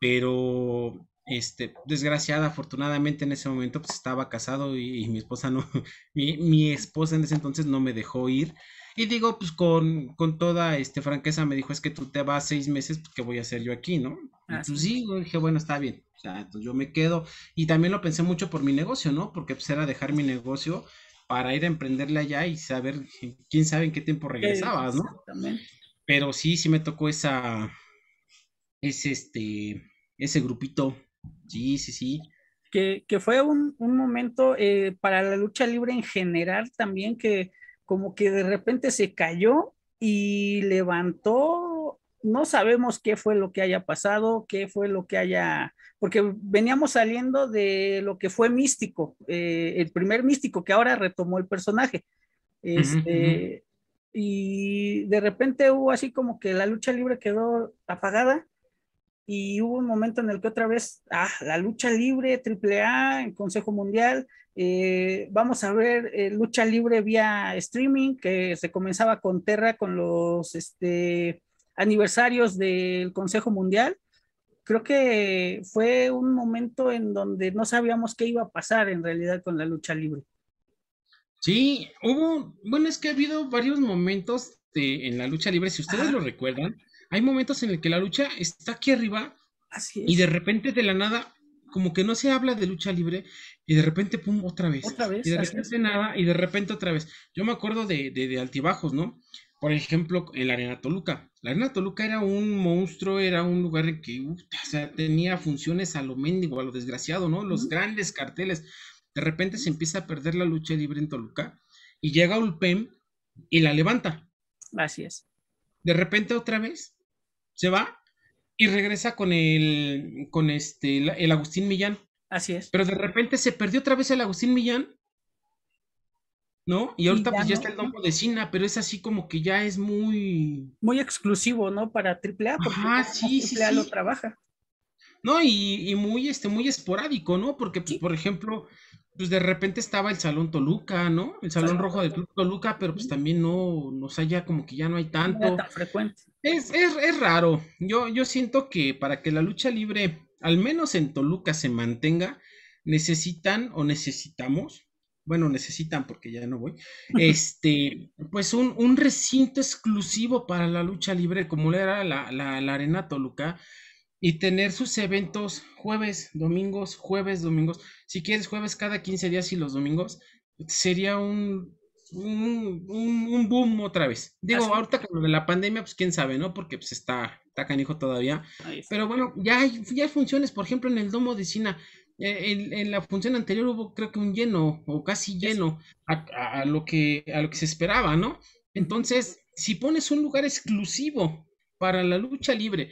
pero este, desgraciada, afortunadamente en ese momento pues estaba casado y, mi esposa no, mi, esposa en ese entonces no me dejó ir. Y digo, pues con, toda este, franqueza me dijo, es que tú te vas seis meses, pues, ¿qué voy a hacer yo aquí, no? Ah, sí. dije, bueno, está bien, entonces pues, yo me quedo. Y también lo pensé mucho por mi negocio, ¿no? Porque pues era dejar mi negocio para ir a emprenderle allá y saber, quién sabe en qué tiempo regresabas, ¿no? Pero sí, sí me tocó esa, ese, este, ese grupito Sí, sí, sí. Que, fue un, momento eh, para la lucha libre en general también que como que de repente se cayó y levantó, no sabemos qué fue lo que haya pasado, qué fue lo que haya, porque veníamos saliendo de lo que fue místico, eh, el primer místico que ahora retomó el personaje. Este, y de repente hubo así como que la lucha libre quedó apagada y hubo un momento en el que otra vez, ah, la lucha libre, AAA, en Consejo Mundial, eh, vamos a ver eh, lucha libre vía streaming, que se comenzaba con Terra con los este, aniversarios del Consejo Mundial. Creo que fue un momento en donde no sabíamos qué iba a pasar en realidad con la lucha libre. Sí, hubo, bueno, es que ha habido varios momentos este, en la lucha libre, si ustedes lo recuerdan, hay momentos en el que la lucha está aquí arriba Así y de repente de la nada como que no se habla de lucha libre y de repente, pum, otra vez. Otra vez. Y de repente nada y de repente otra vez. Yo me acuerdo de, altibajos, ¿no? Por ejemplo, en la Arena Toluca. La Arena Toluca era un monstruo, era un lugar que uh, tenía funciones a lo mendigo, a lo desgraciado, ¿no? Los grandes carteles. De repente se empieza a perder la lucha libre en Toluca y llega Ulpem y la levanta. Así es. De repente otra vez se va y regresa con el, con este, el, Agustín Millán. Así es. Pero de repente se perdió otra vez el Agustín Millán, ¿no? Y ahorita pues ya está el nombre de Cina pero es así como que ya es muy... Muy exclusivo, ¿no? Para AAA, porque AAA lo trabaja. No, y, muy, este, muy esporádico, ¿no? Porque, por ejemplo, pues de repente estaba el Salón Toluca, ¿no? El Salón Rojo del Club Toluca, pero pues también no, no o ya como que ya no hay tanto. No tan frecuente. Es, es, es, raro. Yo, yo siento que para que la lucha libre, al menos en Toluca, se mantenga, necesitan o necesitamos, bueno, necesitan porque ya no voy, este, pues un, un recinto exclusivo para la lucha libre, como era la, la, la Arena Toluca y tener sus eventos jueves, domingos, jueves, domingos. Si quieres jueves cada 15 días y los domingos, sería un, un, boom otra vez. Digo, ahorita con lo de la pandemia, pues quién sabe, ¿no? Porque pues está, está canijo todavía. Pero bueno, ya hay, funciones, por ejemplo, en el domo de Sina. Eh, en, la función anterior hubo creo que un lleno o casi lleno a, lo que, a lo que se esperaba, ¿no? Entonces, si pones un lugar exclusivo para la lucha libre,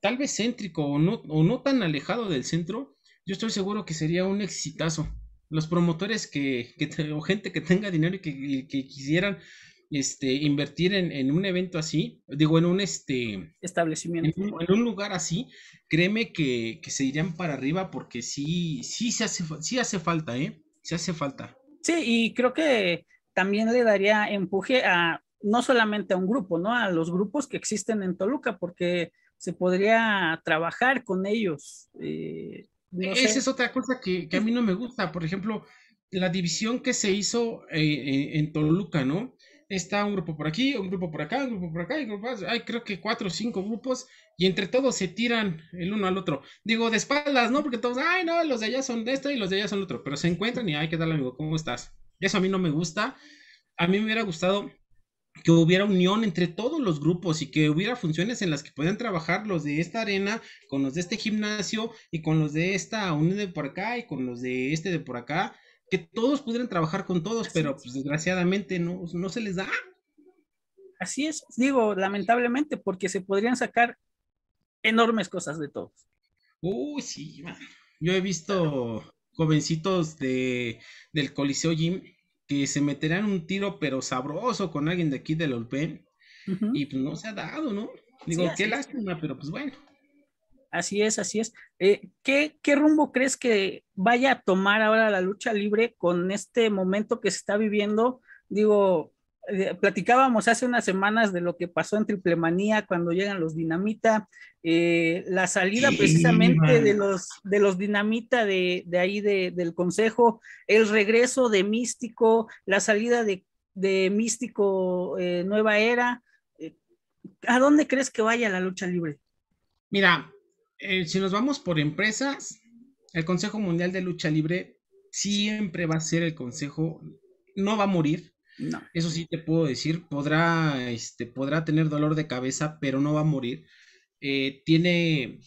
tal vez céntrico o no, o no tan alejado del centro, yo estoy seguro que sería un exitazo. Los promotores que, o gente que tenga dinero y que, que quisieran este, invertir en, en, un evento así, digo, en un este, establecimiento, en, un, lugar así, créeme que, que, se irían para arriba porque sí, sí, se hace, hace falta, ¿eh? Se hace falta. Sí, y creo que también le daría empuje a no solamente a un grupo, ¿no? A los grupos que existen en Toluca, porque se podría trabajar con ellos. Eh, Esa es otra cosa que, a mí no me gusta. Por ejemplo, la división que se hizo eh, eh, en Toluca, ¿no? Está un grupo por aquí, un grupo por acá, un grupo por acá, hay creo que cuatro o cinco grupos, y entre todos se tiran el uno al otro. Digo, de espaldas, ¿no? Porque todos, ay, no, los de allá son de esto y los de allá son de otro, pero se encuentran y hay que darle amigo, ¿cómo estás? Eso a mí no me gusta. A mí me hubiera gustado que hubiera unión entre todos los grupos y que hubiera funciones en las que puedan trabajar los de esta arena con los de este gimnasio y con los de esta unión de por acá y con los de este de por acá, que todos pudieran trabajar con todos, pero pues, desgraciadamente no, se les da. Así es, digo, lamentablemente, porque se podrían sacar enormes cosas de todos. Uy, sí, yo he visto jovencitos de, del Coliseo Gym que se meterán un tiro pero sabroso con alguien de aquí de Olpen, Y pues no se ha dado, ¿no? Digo, qué lástima, pero pues bueno. Así es, así es. Eh, ¿qué, ¿Qué rumbo crees que vaya a tomar ahora la lucha libre con este momento que se está viviendo? Digo, eh, platicábamos hace unas semanas de lo que pasó en Triplemanía cuando llegan los Dinamita, eh, la salida precisamente de los, de los Dinamita de, ahí del Consejo, el regreso de Místico, la salida de, Místico eh, Nueva Era. ¿A dónde crees que vaya la lucha libre? Mira, si nos vamos por empresas, el Consejo Mundial de Lucha Libre siempre va a ser el Consejo, no va a morir, no. Eso sí te puedo decir, podrá, este, podrá tener dolor de cabeza, pero no va a morir. Eh, tiene,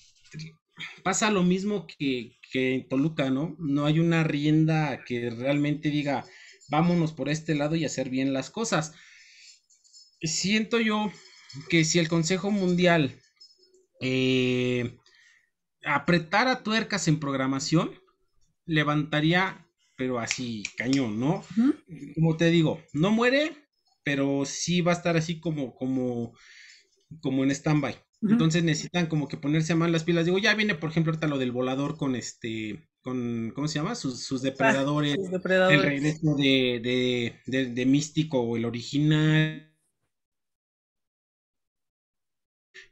pasa lo mismo que, que, en Toluca, ¿no? No hay una rienda que realmente diga, vámonos por este lado y hacer bien las cosas. Siento yo que si el Consejo Mundial eh, apretara tuercas en programación, levantaría, pero así, cañón, ¿no? como te digo, no muere, pero sí va a estar así como, como, como en stand-by. Entonces necesitan como que ponerse mal las pilas. Digo, ya viene, por ejemplo, ahorita lo del volador con este, con, ¿cómo se llama? Sus, ah, depredadores, El regreso de, Místico o el original.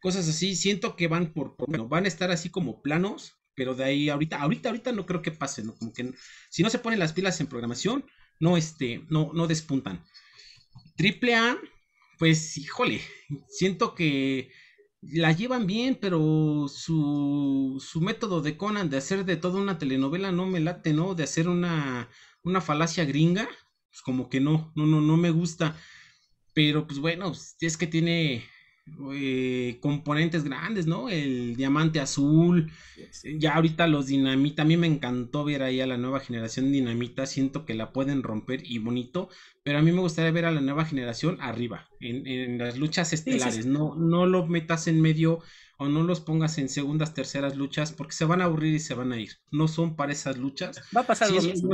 Cosas así, siento que van por, bueno, van a estar así como planos, pero de ahí ahorita, ahorita, ahorita no creo que pase, ¿no? Como que si no se ponen las pilas en programación, no, este, no, no despuntan. Triple A, pues híjole, siento que la llevan bien, pero su, su método de Conan de hacer de toda una telenovela no me late, ¿no? De hacer una, una falacia gringa, pues como que no, no, no, no me gusta. Pero pues bueno, es que tiene eh, componentes grandes, ¿no? El diamante azul, ya ahorita los dinamita, a mí me encantó ver ahí a la nueva generación dinamita, siento que la pueden romper y bonito, pero a mí me gustaría ver a la nueva generación arriba, en, las luchas estelares, No, no lo metas en medio o no los pongas en segundas, terceras luchas, porque se van a aburrir y se van a ir, no son para esas luchas. Va a pasar siento,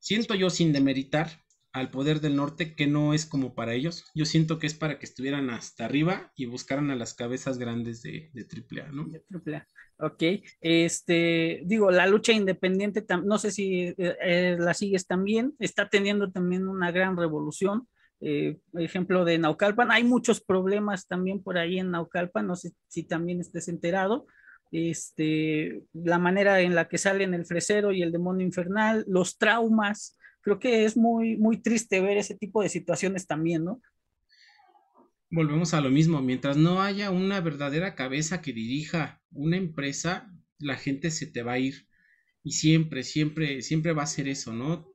siento yo sin demeritar, al poder del norte que no es como para ellos. Yo siento que es para que estuvieran hasta arriba y buscaran a las cabezas grandes de, de AAA, ¿no? De AAA. Ok, este, digo, la lucha independiente, no sé si eh, eh, la sigues también, está teniendo también una gran revolución. Eh, ejemplo de Naucalpan, hay muchos problemas también por ahí en Naucalpan, no sé si también estés enterado. Este, la manera en la que salen el fresero y el demonio infernal, los traumas, creo que es muy, muy triste ver ese tipo de situaciones también, ¿no? Volvemos a lo mismo, mientras no haya una verdadera cabeza que dirija una empresa, la gente se te va a ir. Y siempre, siempre, siempre va a ser eso, ¿no?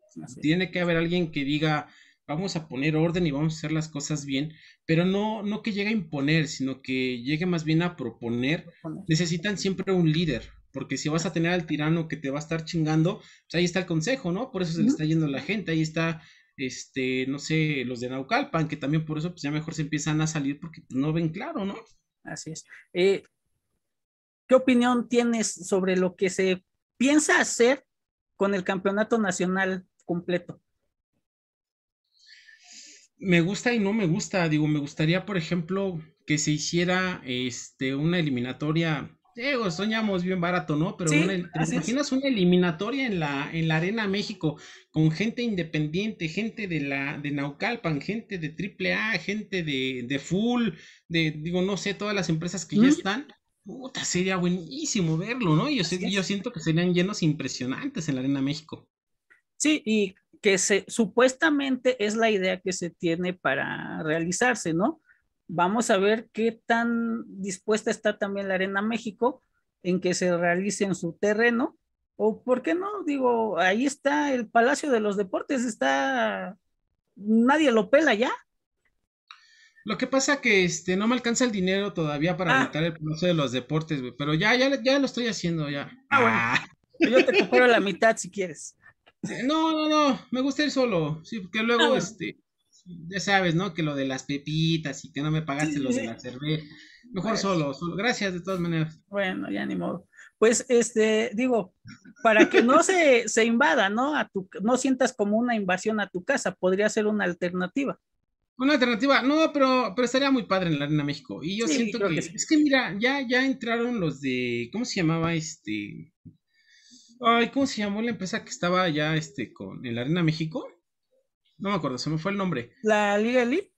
Tiene que haber alguien que diga, vamos a poner orden y vamos a hacer las cosas bien, pero no, no que llegue a imponer, sino que llegue más bien a proponer. Necesitan siempre un líder, porque si vas a tener al tirano que te va a estar chingando, pues ahí está el consejo, ¿no? Por eso se le está yendo la gente, ahí está, este, no sé, los de Naucalpan, que también por eso pues ya mejor se empiezan a salir porque pues, no ven claro, ¿no? Así es. Eh, ¿Qué opinión tienes sobre lo que se piensa hacer con el campeonato nacional completo? Me gusta y no me gusta. Digo, me gustaría, por ejemplo, que se hiciera este, una eliminatoria Sí, soñamos bien barato, ¿no? Pero imaginas una eliminatoria en la, en la Arena México con gente independiente, gente de la de Naucalpan, gente de AAA, gente de, Full, de, digo, no sé, todas las empresas que ya están? Puta, sería buenísimo verlo, ¿no? Yo, yo siento que serían llenos impresionantes en la Arena México. Sí, y que se, supuestamente es la idea que se tiene para realizarse, ¿no? Vamos a ver qué tan dispuesta está también la Arena México en que se realice en su terreno. O por qué no, digo, ahí está el Palacio de los Deportes, está, nadie lo pela ya. Lo que pasa que este no me alcanza el dinero todavía para montar ah. el Palacio de los Deportes, pero ya, ya, ya lo estoy haciendo ya. Ah, ah. Yo te compro la mitad si quieres. No, no, no, me gusta ir solo, sí, porque luego este ya sabes, ¿no? Que lo de las pepitas y que no me pagaste lo de la cerveza. Mejor pues. solo, solo. Gracias de todas maneras. Bueno, ya ni modo. Pues, este, digo, para que no se, se invada, ¿no? A tu, no sientas como una invasión a tu casa, podría ser una alternativa. Una alternativa, no, pero, pero estaría muy padre en la Arena México. Y yo siento que, es que mira, ya, ya entraron los de, ¿cómo se llamaba este? Ay, ¿cómo se llamó la empresa que estaba ya este con en la Arena México? No me acuerdo, se me fue el nombre. ¿La Liga Elite?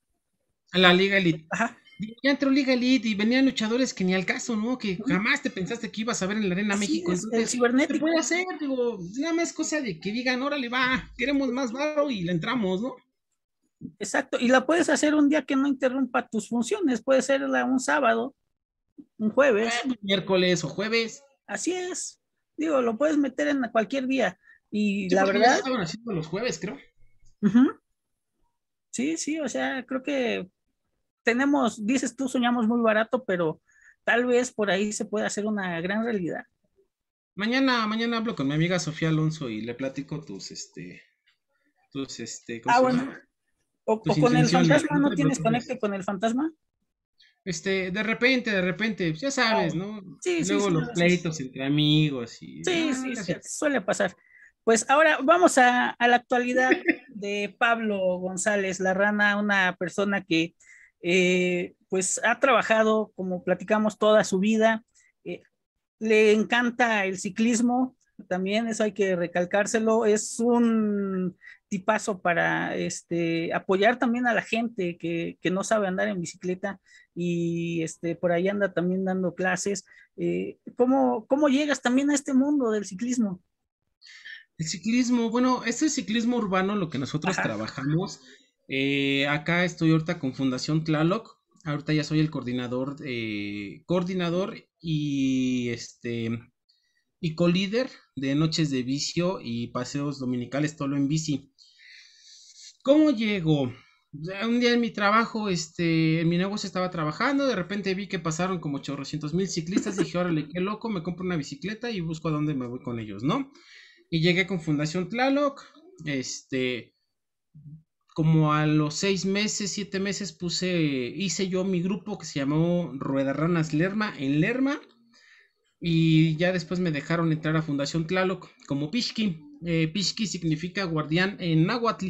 La Liga Elite. Ajá. Ya entró Liga Elite y venían luchadores que ni al caso, ¿no? Que jamás te pensaste que ibas a ver en la Arena México. el cibernético. puede hacer, digo, nada más cosa de que digan, órale, va, queremos más barro y le entramos, ¿no? Exacto, y la puedes hacer un día que no interrumpa tus funciones, puede ser un sábado, un jueves. Eh, pues, miércoles o jueves. Así es, digo, lo puedes meter en cualquier día. Y la verdad. Estaban haciendo los jueves, creo. Sí, sí, o sea, creo que tenemos, dices tú, soñamos muy barato, pero tal vez por ahí se pueda hacer una gran realidad. Mañana, mañana hablo con mi amiga Sofía Alonso y le platico tus, este, tus, este, ah, bueno. O, con el fantasma, ¿no tienes conecte con el fantasma? Este, de repente, de repente, pues, ya sabes, ¿no? Sí, Luego los pleitos entre amigos y... Sí, sí, suele pasar. Pues ahora vamos a, a la actualidad. de Pablo González, la rana, una persona que eh, pues ha trabajado, como platicamos, toda su vida. Eh, le encanta el ciclismo, también eso hay que recalcárselo. Es un tipazo para este, apoyar también a la gente que, no sabe andar en bicicleta y este, por ahí anda también dando clases. Eh, ¿Cómo llegas también a este mundo del ciclismo? El ciclismo, bueno, este ciclismo urbano, lo que nosotros trabajamos, eh, acá estoy ahorita con Fundación Tlaloc, ahorita ya soy el coordinador, eh, coordinador y este y colíder de noches de vicio y paseos dominicales todo en bici. ¿Cómo llego? Un día en mi trabajo, este, en mi negocio estaba trabajando, de repente vi que pasaron como 800 mil ciclistas, dije, órale, qué loco, me compro una bicicleta y busco a dónde me voy con ellos, ¿no? Y llegué con Fundación Tlaloc, este, como a los seis meses, siete meses puse, hice yo mi grupo que se llamó Ruedarranas Ranas Lerma en Lerma. Y ya después me dejaron entrar a Fundación Tlaloc como Pishki. Eh, Pishki significa guardián en Nahuatl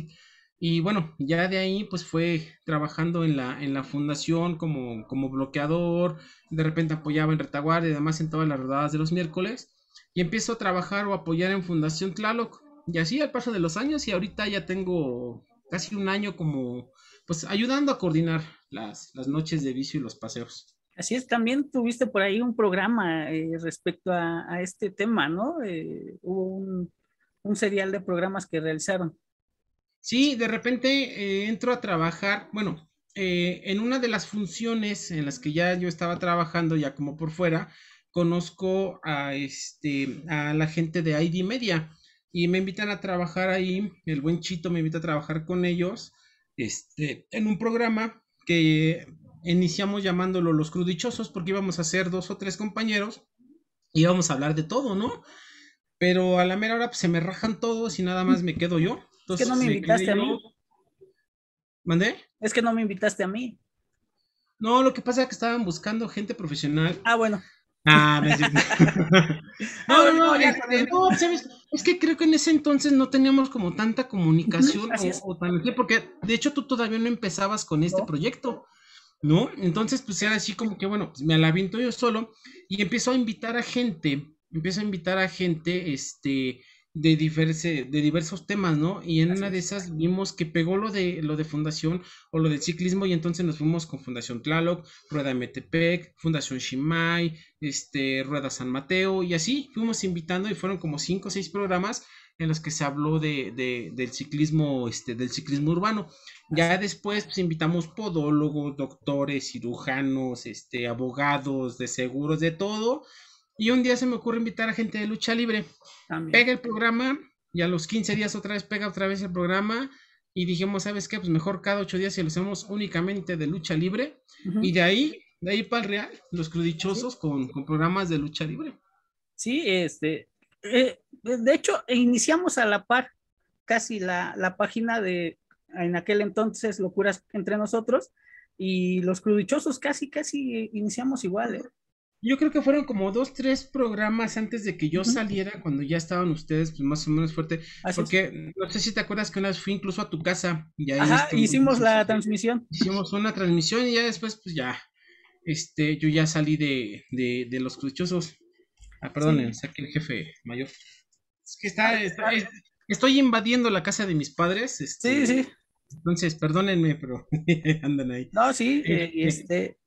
Y bueno, ya de ahí pues fue trabajando en la, en la fundación como, como bloqueador, de repente apoyaba en retaguardia y además en todas las rodadas de los miércoles y empiezo a trabajar o apoyar en Fundación Tlaloc. Y así al paso de los años y ahorita ya tengo casi un año como, pues ayudando a coordinar las, las noches de vicio y los paseos. Así es, también tuviste por ahí un programa eh, respecto a, a, este tema, ¿no? Eh, hubo un, un, serial de programas que realizaron. Sí, de repente eh, entro a trabajar, bueno, en una de las funciones en las que ya yo estaba trabajando ya como por fuera, conozco a, este, a la gente de ID Media y me invitan a trabajar ahí, el buen Chito me invita a trabajar con ellos este, en un programa que iniciamos llamándolo Los Crudichosos porque íbamos a ser dos o tres compañeros y íbamos a hablar de todo, ¿no? Pero a la mera hora pues, se me rajan todos y nada más me quedo yo. Entonces, es que no me invitaste a mí. ¿Mandé? Es que no me invitaste a mí. No, lo que pasa es que estaban buscando gente profesional. Ah, bueno. Ah, no, no, este, no, ¿sabes? Es que creo que en ese entonces no teníamos como tanta comunicación o, porque de hecho tú todavía no empezabas con este proyecto, ¿no? Entonces, pues era así como que, bueno, pues, me me alavinto yo solo y empiezo a invitar a gente, empiezo a invitar a gente, este, de, de diversos temas, ¿no? Y en una de esas vimos que pegó lo de, lo de fundación o lo del ciclismo y entonces nos fuimos con Fundación Tlaloc, Rueda Metepec, Fundación Shimai, este, Rueda San Mateo y así fuimos invitando y fueron como cinco o seis programas en los que se habló de, de, del ciclismo, este, del ciclismo urbano. Ya después pues, invitamos podólogos, doctores, cirujanos, este, abogados de seguros, de todo, y un día se me ocurre invitar a gente de lucha libre. Pega el programa y a los 15 días otra vez pega otra vez el programa. Y dijimos, ¿sabes qué? Pues mejor cada ocho días si lo hacemos únicamente de lucha libre. Y de ahí, de ahí para el real, los crudichosos con, programas de lucha libre. Sí, este. Eh, de hecho, iniciamos a la par casi la, la página de, en aquel entonces, Locuras entre nosotros. Y los crudichosos casi, casi iniciamos igual, ¿eh? Yo creo que fueron como dos, tres programas antes de que yo saliera, cuando ya estaban ustedes, pues más o menos fuerte. porque no sé si te acuerdas que una vez fui incluso a tu casa. Y ahí Ajá, hicimos la transmisión. Hicimos una transmisión y ya después, pues ya, este, yo ya salí de, de, de los cruchosos. Ah, perdonen, saqué el jefe mayor. Es que está, ah, está, estoy invadiendo la casa de mis padres. Este, sí, sí. Entonces, perdónenme, pero andan ahí. No, sí, eh, este, este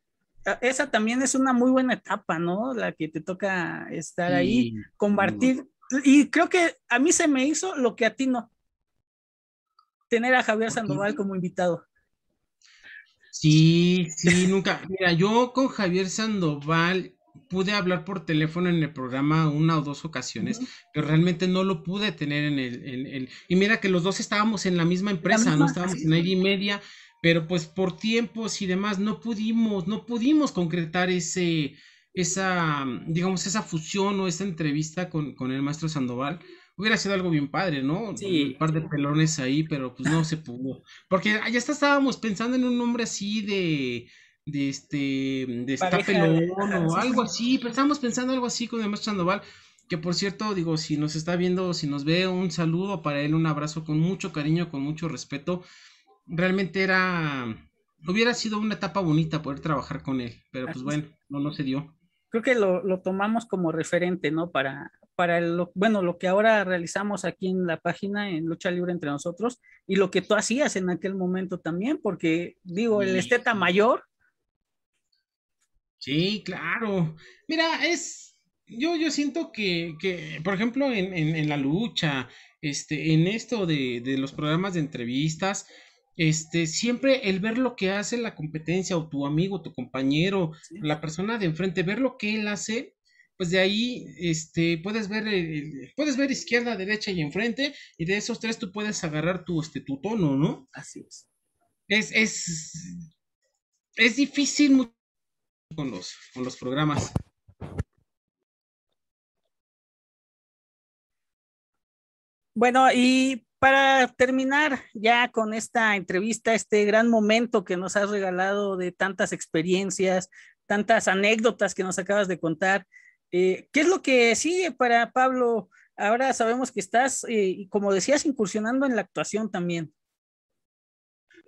esa también es una muy buena etapa, ¿no? La que te toca estar ahí, compartir. Y creo que a mí se me hizo lo que a ti no. Tener a Javier Sandoval como invitado. Sí, sí, nunca. Mira, yo con Javier Sandoval pude hablar por teléfono en el programa una o dos ocasiones, pero realmente no lo pude tener en el, en el, Y mira que los dos estábamos en la misma empresa, ¿no? Estábamos en aire y media pero pues por tiempos y demás no pudimos, no pudimos concretar ese, esa, mm, digamos, esa fusión o esa entrevista con, el maestro Sandoval. Hubiera sido algo bien padre, ¿no? Un par de pelones ahí, pero pues no se pudo. Porque ya estábamos pensando en un nombre así de, de este, de esta pelón o algo así. pero Estábamos pensando algo así con el maestro Sandoval que por cierto, digo, si nos está viendo, si nos ve, un saludo para él, un abrazo con mucho cariño, con mucho respeto realmente era, hubiera sido una etapa bonita poder trabajar con él, pero pues bueno, no, no se dio. Creo que lo, lo tomamos como referente, ¿no? Para, para lo, bueno, lo que ahora realizamos aquí en la página, en Lucha Libre entre nosotros, y lo que tú hacías en aquel momento también, porque digo, el esteta mayor. Sí, claro. Mira, es, yo, yo siento que, que por ejemplo, en, en, en, la lucha, este, en esto de, de los programas de entrevistas, este, siempre el ver lo que hace la competencia o tu amigo, tu compañero, la persona de enfrente, ver lo que él hace, pues de ahí este, puedes, ver, puedes ver izquierda, derecha y enfrente, y de esos tres tú puedes agarrar tu, este, tu tono, ¿no? Así es. Es, difícil con con los programas. Bueno, y para terminar ya con esta entrevista, este gran momento que nos has regalado de tantas experiencias, tantas anécdotas que nos acabas de contar, eh, ¿qué es lo que sigue para Pablo? Ahora sabemos que estás, eh, como decías, incursionando en la actuación también.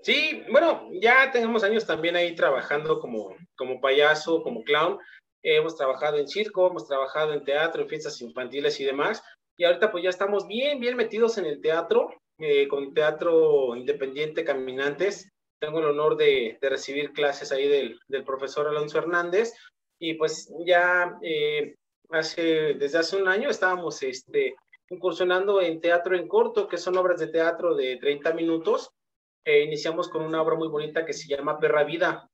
Sí, bueno, ya tenemos años también ahí trabajando como, como payaso, como clown. hemos trabajado en circo, hemos trabajado en teatro, en fiestas infantiles y demás. Y ahorita pues ya estamos bien, bien metidos en el teatro, eh, con Teatro Independiente Caminantes. Tengo el honor de, recibir clases ahí del, profesor Alonso Hernández. Y pues ya eh, hace, desde hace un año estábamos este, incursionando en teatro en corto, que son obras de teatro de 30 minutos. E iniciamos con una obra muy bonita que se llama Perra Vida.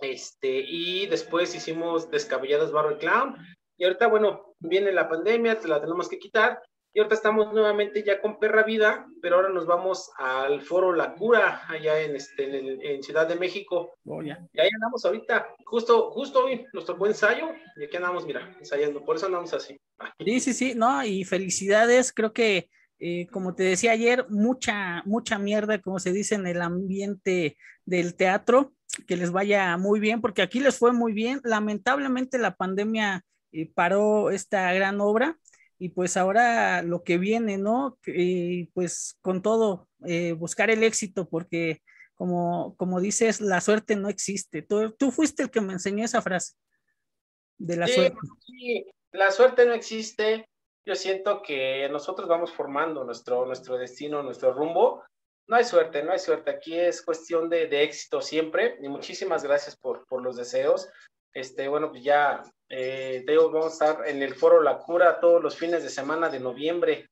Este, y después hicimos Descabelladas Barro y Clown. Y ahorita, bueno, viene la pandemia, te la tenemos que quitar. Y ahorita estamos nuevamente ya con Perra Vida, pero ahora nos vamos al Foro La Cura, allá en, este, en, Ciudad de México. Oh, y ahí andamos ahorita, justo, justo hoy nuestro buen ensayo, y aquí andamos, mira, ensayando, por eso andamos así. Sí, sí, sí, no, y felicidades, creo que eh, como te decía ayer, mucha, mucha mierda, como se dice en el ambiente del teatro, que les vaya muy bien, porque aquí les fue muy bien. Lamentablemente la pandemia paró esta gran obra y pues ahora lo que viene, ¿no? Eh, pues con todo, eh, buscar el éxito porque como, como dices, la suerte no existe. Tú, fuiste el que me enseñó esa frase de la suerte. Sí, la suerte no existe. Yo siento que nosotros vamos formando nuestro, nuestro destino, nuestro rumbo. No hay suerte, no hay suerte. Aquí es cuestión de, de éxito siempre. Y muchísimas gracias por, por los deseos. Este, bueno, pues ya, eh, vamos a estar en el foro La Cura todos los fines de semana de noviembre.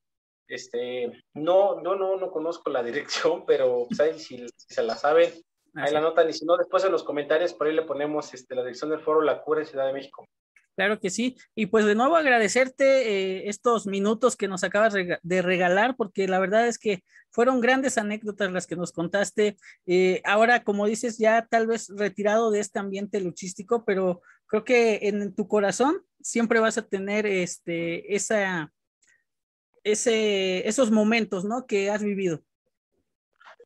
Este, no, no, no, no conozco la dirección, pero si, pues, se la saben, ahí la notan y si no, después en los comentarios por ahí le ponemos este, la dirección del foro La Cura en Ciudad de México. Claro que sí. Y pues de nuevo agradecerte eh, estos minutos que nos acabas de regalar, porque la verdad es que fueron grandes anécdotas las que nos contaste. Eh, ahora, como dices, ya tal vez retirado de este ambiente luchístico, pero creo que en tu corazón siempre vas a tener este, esa, ese, esos momentos ¿no? que has vivido.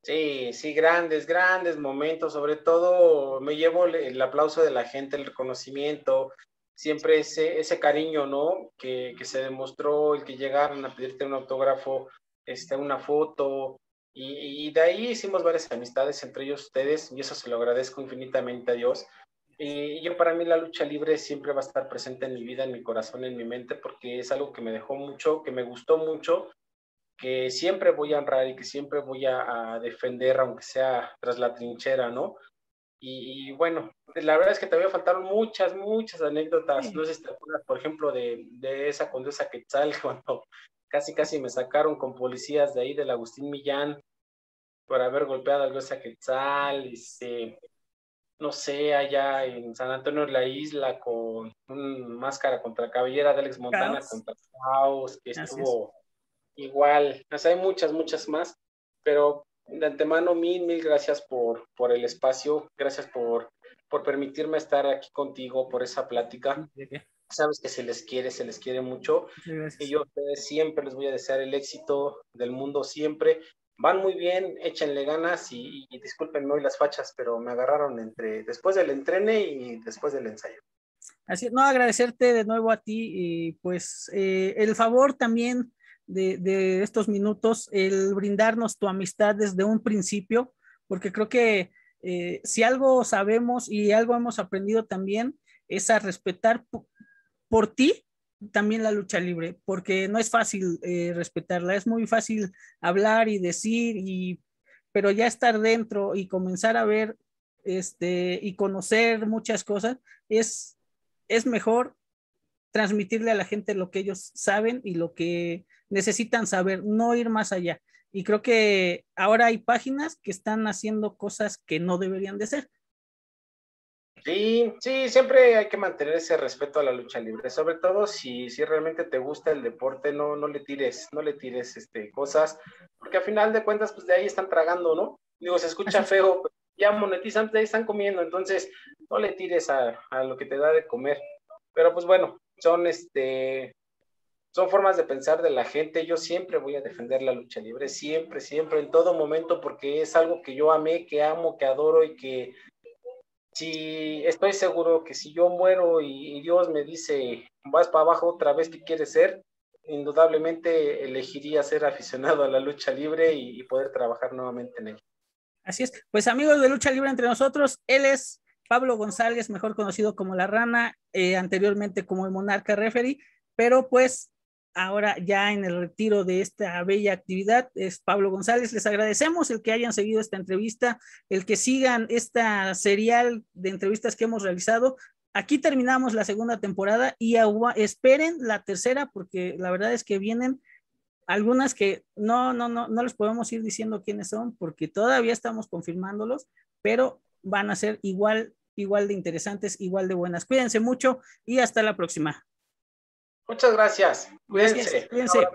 Sí, sí, grandes, grandes momentos. Sobre todo me llevo el aplauso de la gente, el reconocimiento, siempre ese, ese cariño, ¿no? Que, se demostró, el que llegaron a pedirte un autógrafo, este, una foto, y, de ahí hicimos varias amistades entre ellos ustedes, y eso se lo agradezco infinitamente a Dios. Y yo para mí la lucha libre siempre va a estar presente en mi vida, en mi corazón, en mi mente, porque es algo que me dejó mucho, que me gustó mucho, que siempre voy a honrar y que siempre voy a defender, aunque sea tras la trinchera, ¿no? Y, bueno, la verdad es que todavía faltaron muchas, muchas anécdotas. No sé si te acuerdas, por ejemplo, de, de esa condesa Quetzal, cuando casi, casi me sacaron con policías de ahí del Agustín Millán por haber golpeado al Condesa Quetzal. se este, no sé, allá en San Antonio de la Isla con un máscara contra cabellera de Alex Montana contra Caos, que estuvo igual. O sea, hay muchas, muchas más, pero de antemano mil, mil gracias por, por el espacio, gracias por, por permitirme estar aquí contigo, por esa plática. Sabes que se les quiere, se les quiere mucho. Y yo siempre les voy a desear el éxito del mundo, siempre. Van muy bien, échenle ganas y, discúlpenme hoy las fachas, pero me agarraron entre después del entrene y después del ensayo. Así, no, agradecerte de nuevo a ti y pues eh, el favor también de, estos minutos, el brindarnos tu amistad desde un principio, porque creo que eh, si algo sabemos y algo hemos aprendido también es a respetar por ti también la lucha libre, porque no es fácil eh, respetarla, es muy fácil hablar y decir, y, pero ya estar dentro y comenzar a ver este, y conocer muchas cosas es, es mejor transmitirle a la gente lo que ellos saben y lo que necesitan saber, no ir más allá. Y creo que ahora hay páginas que están haciendo cosas que no deberían de ser. Sí, sí, siempre hay que mantener ese respeto a la lucha libre, sobre todo si, si realmente te gusta el deporte, no, no le tires, no le tires este, cosas, porque a final de cuentas, pues de ahí están tragando, ¿no? Digo, se escucha feo, ya monetizan, de ahí están comiendo, entonces no le tires a, a lo que te da de comer. Pero pues bueno, son este son formas de pensar de la gente. Yo siempre voy a defender la lucha libre, siempre, siempre, en todo momento, porque es algo que yo amé, que amo, que adoro y que si estoy seguro que si yo muero y, Dios me dice vas para abajo otra vez que quieres ser, indudablemente elegiría ser aficionado a la lucha libre y, poder trabajar nuevamente en ella. Así es. Pues amigos de Lucha Libre entre nosotros, él es Pablo González, mejor conocido como La Rana, eh, anteriormente como el Monarca Referee, pero pues ahora ya en el retiro de esta bella actividad es Pablo González. Les agradecemos el que hayan seguido esta entrevista, el que sigan esta serial de entrevistas que hemos realizado. Aquí terminamos la segunda temporada y esperen la tercera porque la verdad es que vienen algunas que no, no, no, no les podemos ir diciendo quiénes son porque todavía estamos confirmándolos, pero van a ser igual igual de interesantes, igual de buenas. Cuídense mucho y hasta la próxima. Muchas gracias. Cuídense. cuídense.